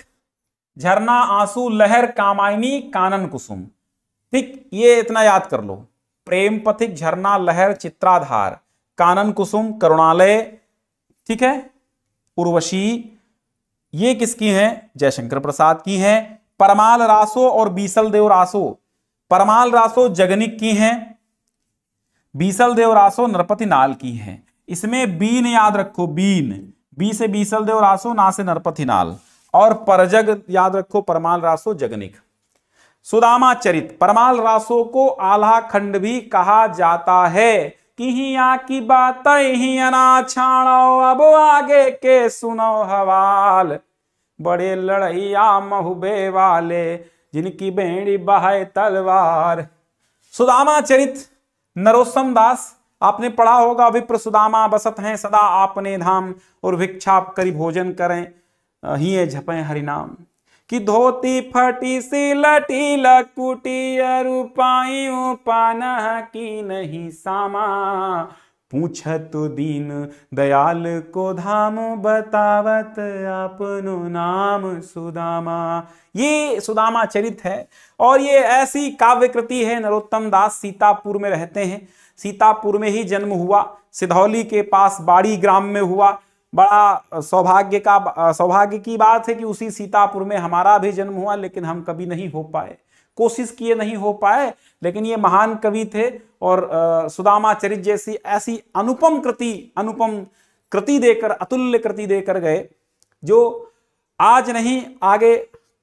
झरना आंसू लहर कामायनी कानन कुसुम ठीक ये इतना याद कर लो प्रेम पथिक झरना लहर चित्राधार कानन कुसुम करुणालय ठीक है उर्वशी ये किसकी है जयशंकर प्रसाद की है परमाल रासो और बीसल देव रासो परमाल रासो जगनिक की हैं बीसल देव रासो नरपति नाल की है इसमें बीन याद रखो बीन बी से बीसल देव ना से नरपति नाल और परजग याद रखो परमाल रासो जगनिक सुदामा चरित परमाल रासो को आल्हा खंड भी कहा जाता है कि किहिया की बात ही अना छाणो अब आगे के सुनो हवाल बड़े लड़ैया महुबे वाले जिनकी बेड़ी बहाय तलवार सुदामा चरित नरोत्तम दास आपने पढ़ा होगा सुदामा बसत हैं सदा आपने धाम और भिक्षाप करी भोजन करें ही झपें हरिनाम कि धोती फटी लटी लकुटी अरुपाई उपान की नहीं सामा पूछत दीन दयाल को धाम बतावत अपनो नाम सुदामा ये सुदामा चरित है और ये ऐसी काव्य कृति है नरोत्तम दास सीतापुर में रहते हैं सीतापुर में ही जन्म हुआ सिधौली के पास बाड़ी ग्राम में हुआ बड़ा सौभाग्य का सौभाग्य की बात है कि उसी सीतापुर में हमारा भी जन्म हुआ लेकिन हम कभी नहीं हो पाए कोशिश किए नहीं हो पाए लेकिन ये महान कवि थे और सुदामा चरित जैसी ऐसी अनुपम कृति अनुपम कृति देकर अतुल्य कृति देकर गए जो आज नहीं आगे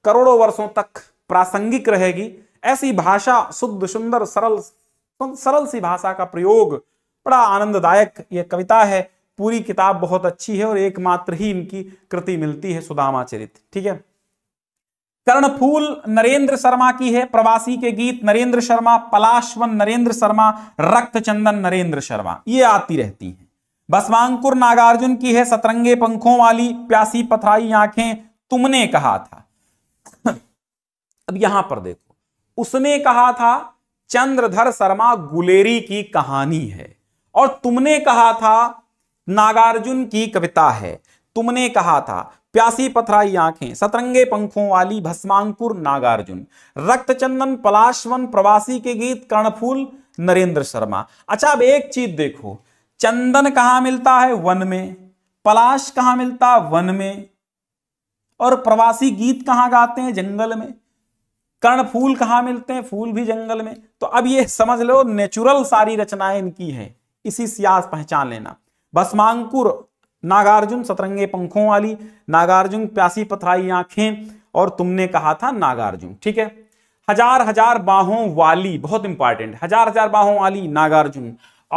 करोड़ों वर्षों तक प्रासंगिक रहेगी ऐसी भाषा शुद्ध सुंदर सरल सरल सी भाषा का प्रयोग बड़ा आनंददायक यह कविता है पूरी किताब बहुत अच्छी है और एकमात्र ही इनकी कृति मिलती है सुदामा चरित ठीक है कर्णफूल नरेंद्र शर्मा की है प्रवासी के गीत नरेंद्र शर्मा पलाशवन नरेंद्र शर्मा रक्त चंदन नरेंद्र शर्मा ये आती रहती है बसवांकुर नागार्जुन की है सतरंगे पंखों वाली प्यासी पथराई आंखें तुमने कहा था <laughs> अब यहां पर देखो उसने कहा था चंद्रधर शर्मा गुलेरी की कहानी है और तुमने कहा था नागार्जुन की कविता है तुमने कहा था प्यासी पथराई आंखें सतरंगे पंखों वाली भस्मांकुर नागार्जुन रक्त चंदन पलाशवन प्रवासी के गीत कर्णफूल नरेंद्र शर्मा अच्छा अब एक चीज देखो चंदन कहां मिलता है वन में पलाश कहां मिलता है वन में और प्रवासी गीत कहां गाते हैं जंगल में कर्ण फूल कहां मिलते हैं फूल भी जंगल में तो अब ये समझ लो नेचुरल सारी रचनाएं इनकी है इसी सियास पहचान लेना भस्मांकुर नागार्जुन सतरंगे पंखों वाली नागार्जुन प्यासी पथराई आंखें और तुमने कहा था नागार्जुन ठीक है हजार हजार बाहों वाली बहुत इंपॉर्टेंट हजार हजार बाहों वाली नागार्जुन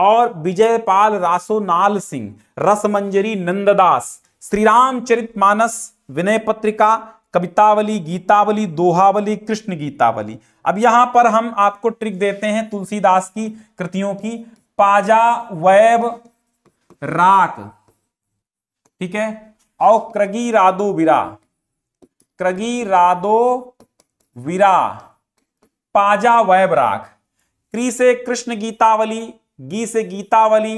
और विजयपाल रासोनाल सिंह रसमंजरी नंददास श्री रामचरित मानस विनय पत्रिका कवितावली गीतावली दोहावली कृष्ण गीतावली अब यहां पर हम आपको ट्रिक देते हैं तुलसीदास की कृतियों की पाजा वैब राक ठीक है और क्रगी रादो विरा क्रगी रादो विरा पाजा वैबराग क्री से कृष्ण गीतावली गी से गीतावली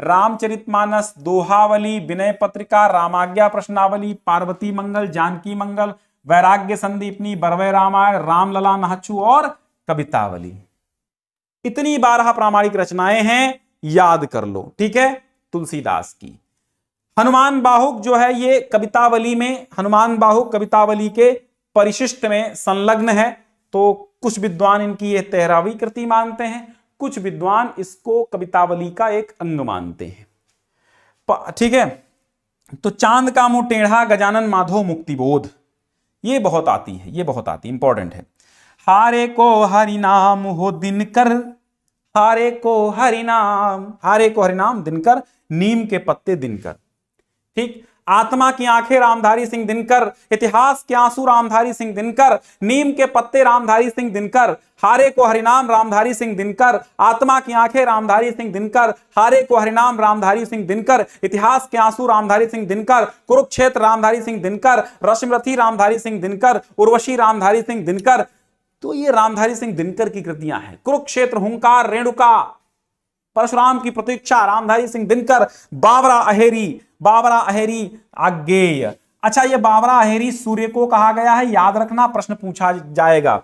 रामचरितमानस दोहावली विनय पत्रिका रामाज्ञा प्रश्नावली पार्वती मंगल जानकी मंगल वैराग्य संदीपनी बरवय रामायण रामलला नहचू और कवितावली इतनी बारह प्रामाणिक रचनाएं हैं याद कर लो ठीक है तुलसीदास की हनुमान बाहुक जो है ये कवितावली में हनुमान बाहुक कवितावली के परिशिष्ट में संलग्न है तो कुछ विद्वान इनकी यह तेहरावी कृति मानते हैं कुछ विद्वान इसको कवितावली का एक अंग मानते हैं ठीक है तो चांद का मुंह टेढ़ा गजानन माधो मुक्तिबोध ये बहुत आती है ये बहुत आती इंपॉर्टेंट है हारे को हरि नाम हो दिनकर हारे को हरि नाम हारे को हरि नाम दिनकर नीम के पत्ते दिनकर ठीक आत्मा की आंखें रामधारी सिंह दिनकर इतिहास के आंसू रामधारी सिंह दिनकर नीम के पत्ते रामधारी सिंह दिनकर हारे को हरिनाम रामधारी सिंह दिनकर आत्मा की आंखें रामधारी सिंह दिनकर हारे को हरिनाम रामधारी सिंह दिनकर इतिहास के आंसू रामधारी सिंह दिनकर कुरुक्षेत्र रामधारी सिंह दिनकर रश्मरथी रामधारी सिंह दिनकर उर्वशी रामधारी सिंह दिनकर तो ये रामधारी सिंह दिनकर की कृतियां हैं कुरुक्षेत्र हुंकार रेणुका परशुराम की प्रतीक्षा रामधारी सिंह दिनकर बाबरा अहेरी बाबरा अहेरी आज्ञेय अच्छा ये बाबरा अहेरी सूर्य को कहा गया है याद रखना प्रश्न पूछा जाएगा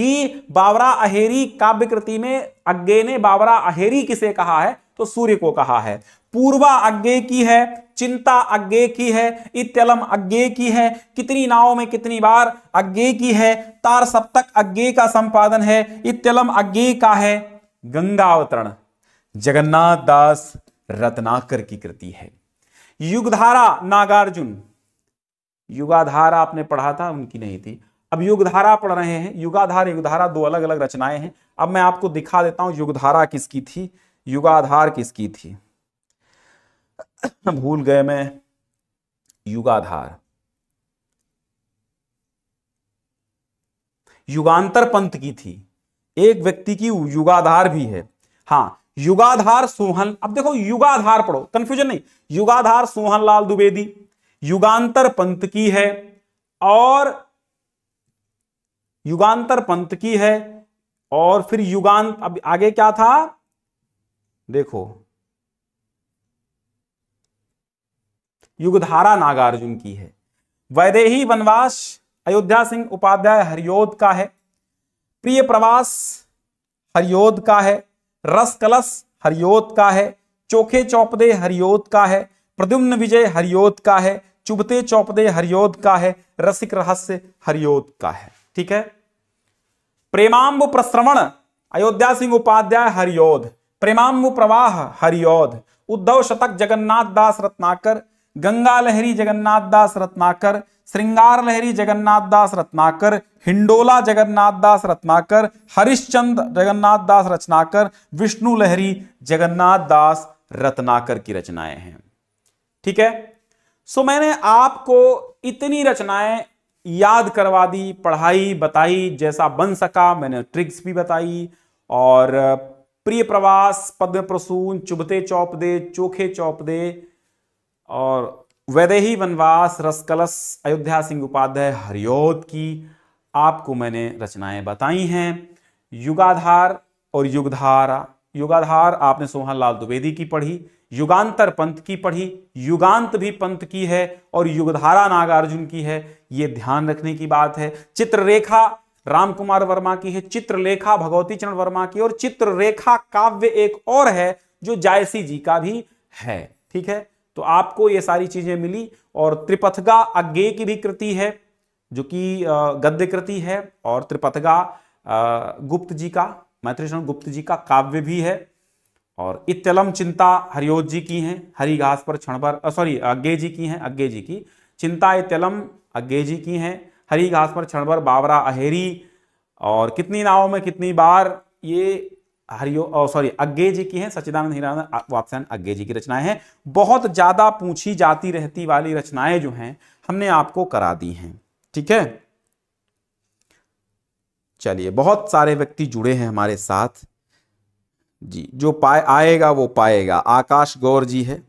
कि बाबरा अहेरी काव्य कृति में अज्ञे ने बाबरा अहेरी किसे कहा है तो सूर्य को कहा है पूर्वा अज्ञे की है चिंता अज्ञे की है इत्यलम अज्ञे की है कितनी नाव में कितनी बार अज्ञे की है तार सप्तक अज्ञे का संपादन है इत्यलम अज्ञे का है गंगा अवतरण जगन्नाथ दास रत्नाकर की कृति है युगधारा नागार्जुन युगाधारा आपने पढ़ा था उनकी नहीं थी अब युगधारा पढ़ रहे हैं युगाधार युगधारा दो अलग अलग रचनाएं हैं अब मैं आपको दिखा देता हूं युगधारा किसकी थी युगाधार किसकी थी भूल गए मैं युगाधार युगांतर पंथ की थी एक व्यक्ति की युगाधार भी है हाँ युगाधार सोहन अब देखो युगाधार पढ़ो कंफ्यूजन नहीं युगाधार सोहन लाल द्विवेदी युगांतर पंथ की है और युगांतर पंथ की है और फिर युगान अब आगे क्या था देखो युगधारा नागार्जुन की है वैदेही वनवास अयोध्या सिंह उपाध्याय हरियोध का है प्रिय प्रवास हरियोध का है रस कलश हरियोत का है चोखे चौपदे हरियोत का है प्रद्युम्न विजय हरियोत का है चुभते चौपदे हरियोत का है रसिक रहस्य हरियोत का है ठीक है प्रेमांब प्रश्रवण अयोध्या सिंह उपाध्याय हरियोध प्रेमांब प्रवाह हरियोध उद्धव शतक जगन्नाथ दास रत्नाकर गंगा लहरी जगन्नाथ दास रत्नाकर श्रृंगार लहरी जगन्नाथ दास रत्नाकर हिंडोला जगन्नाथ दास रत्नाकर हरिश्चंद जगन्नाथ दास रचनाकर विष्णु लहरी जगन्नाथ दास रत्नाकर की रचनाएं हैं ठीक है सो मैंने आपको इतनी रचनाएं याद करवा दी पढ़ाई बताई जैसा बन सका मैंने ट्रिक्स भी बताई और प्रिय प्रवास पद्म प्रसून चुभते चौपदे चोखे चौपदे और वैदेही वनवास रसकलस अयोध्या सिंह उपाध्याय हरियोध की आपको मैंने रचनाएं बताई हैं युगाधार और युगधारा युगाधार आपने सोहन लाल द्विवेदी की पढ़ी युगांतर पंथ की पढ़ी युगांत भी पंथ की है और युगधारा नागार्जुन की है ये ध्यान रखने की बात है चित्ररेखा राम कुमार वर्मा की है चित्रलेखा भगवती चरण वर्मा की और चित्ररेखा काव्य एक और है जो जायसी जी का भी है ठीक है तो आपको ये सारी चीजें मिली और त्रिपथगा अज्ञे की भी कृति है जो कि गद्य कृति है और त्रिपथगा गुप्त जी का मैत्रीशरण गुप्त जी का काव्य भी है और इत्यलम चिंता हरिओत जी की हैं हरी घास पर क्षण पर सॉरी अज्ञे जी की हैं अज्ञे जी की चिंता इतलम अज्ञे जी की हैं हरी घास पर क्षण पर बाबरा अहेरी और कितनी नावों में कितनी बार ये हरिओ सॉरी अग्गे जी की है सचिदानंद हिरानंद वापसन अज्ञे जी की रचनाएं हैं बहुत ज़्यादा पूछी जाती रहती वाली रचनाएं जो हैं हमने आपको करा दी हैं ठीक है चलिए बहुत सारे व्यक्ति जुड़े हैं हमारे साथ जी जो पाए आएगा वो पाएगा आकाश गौर जी है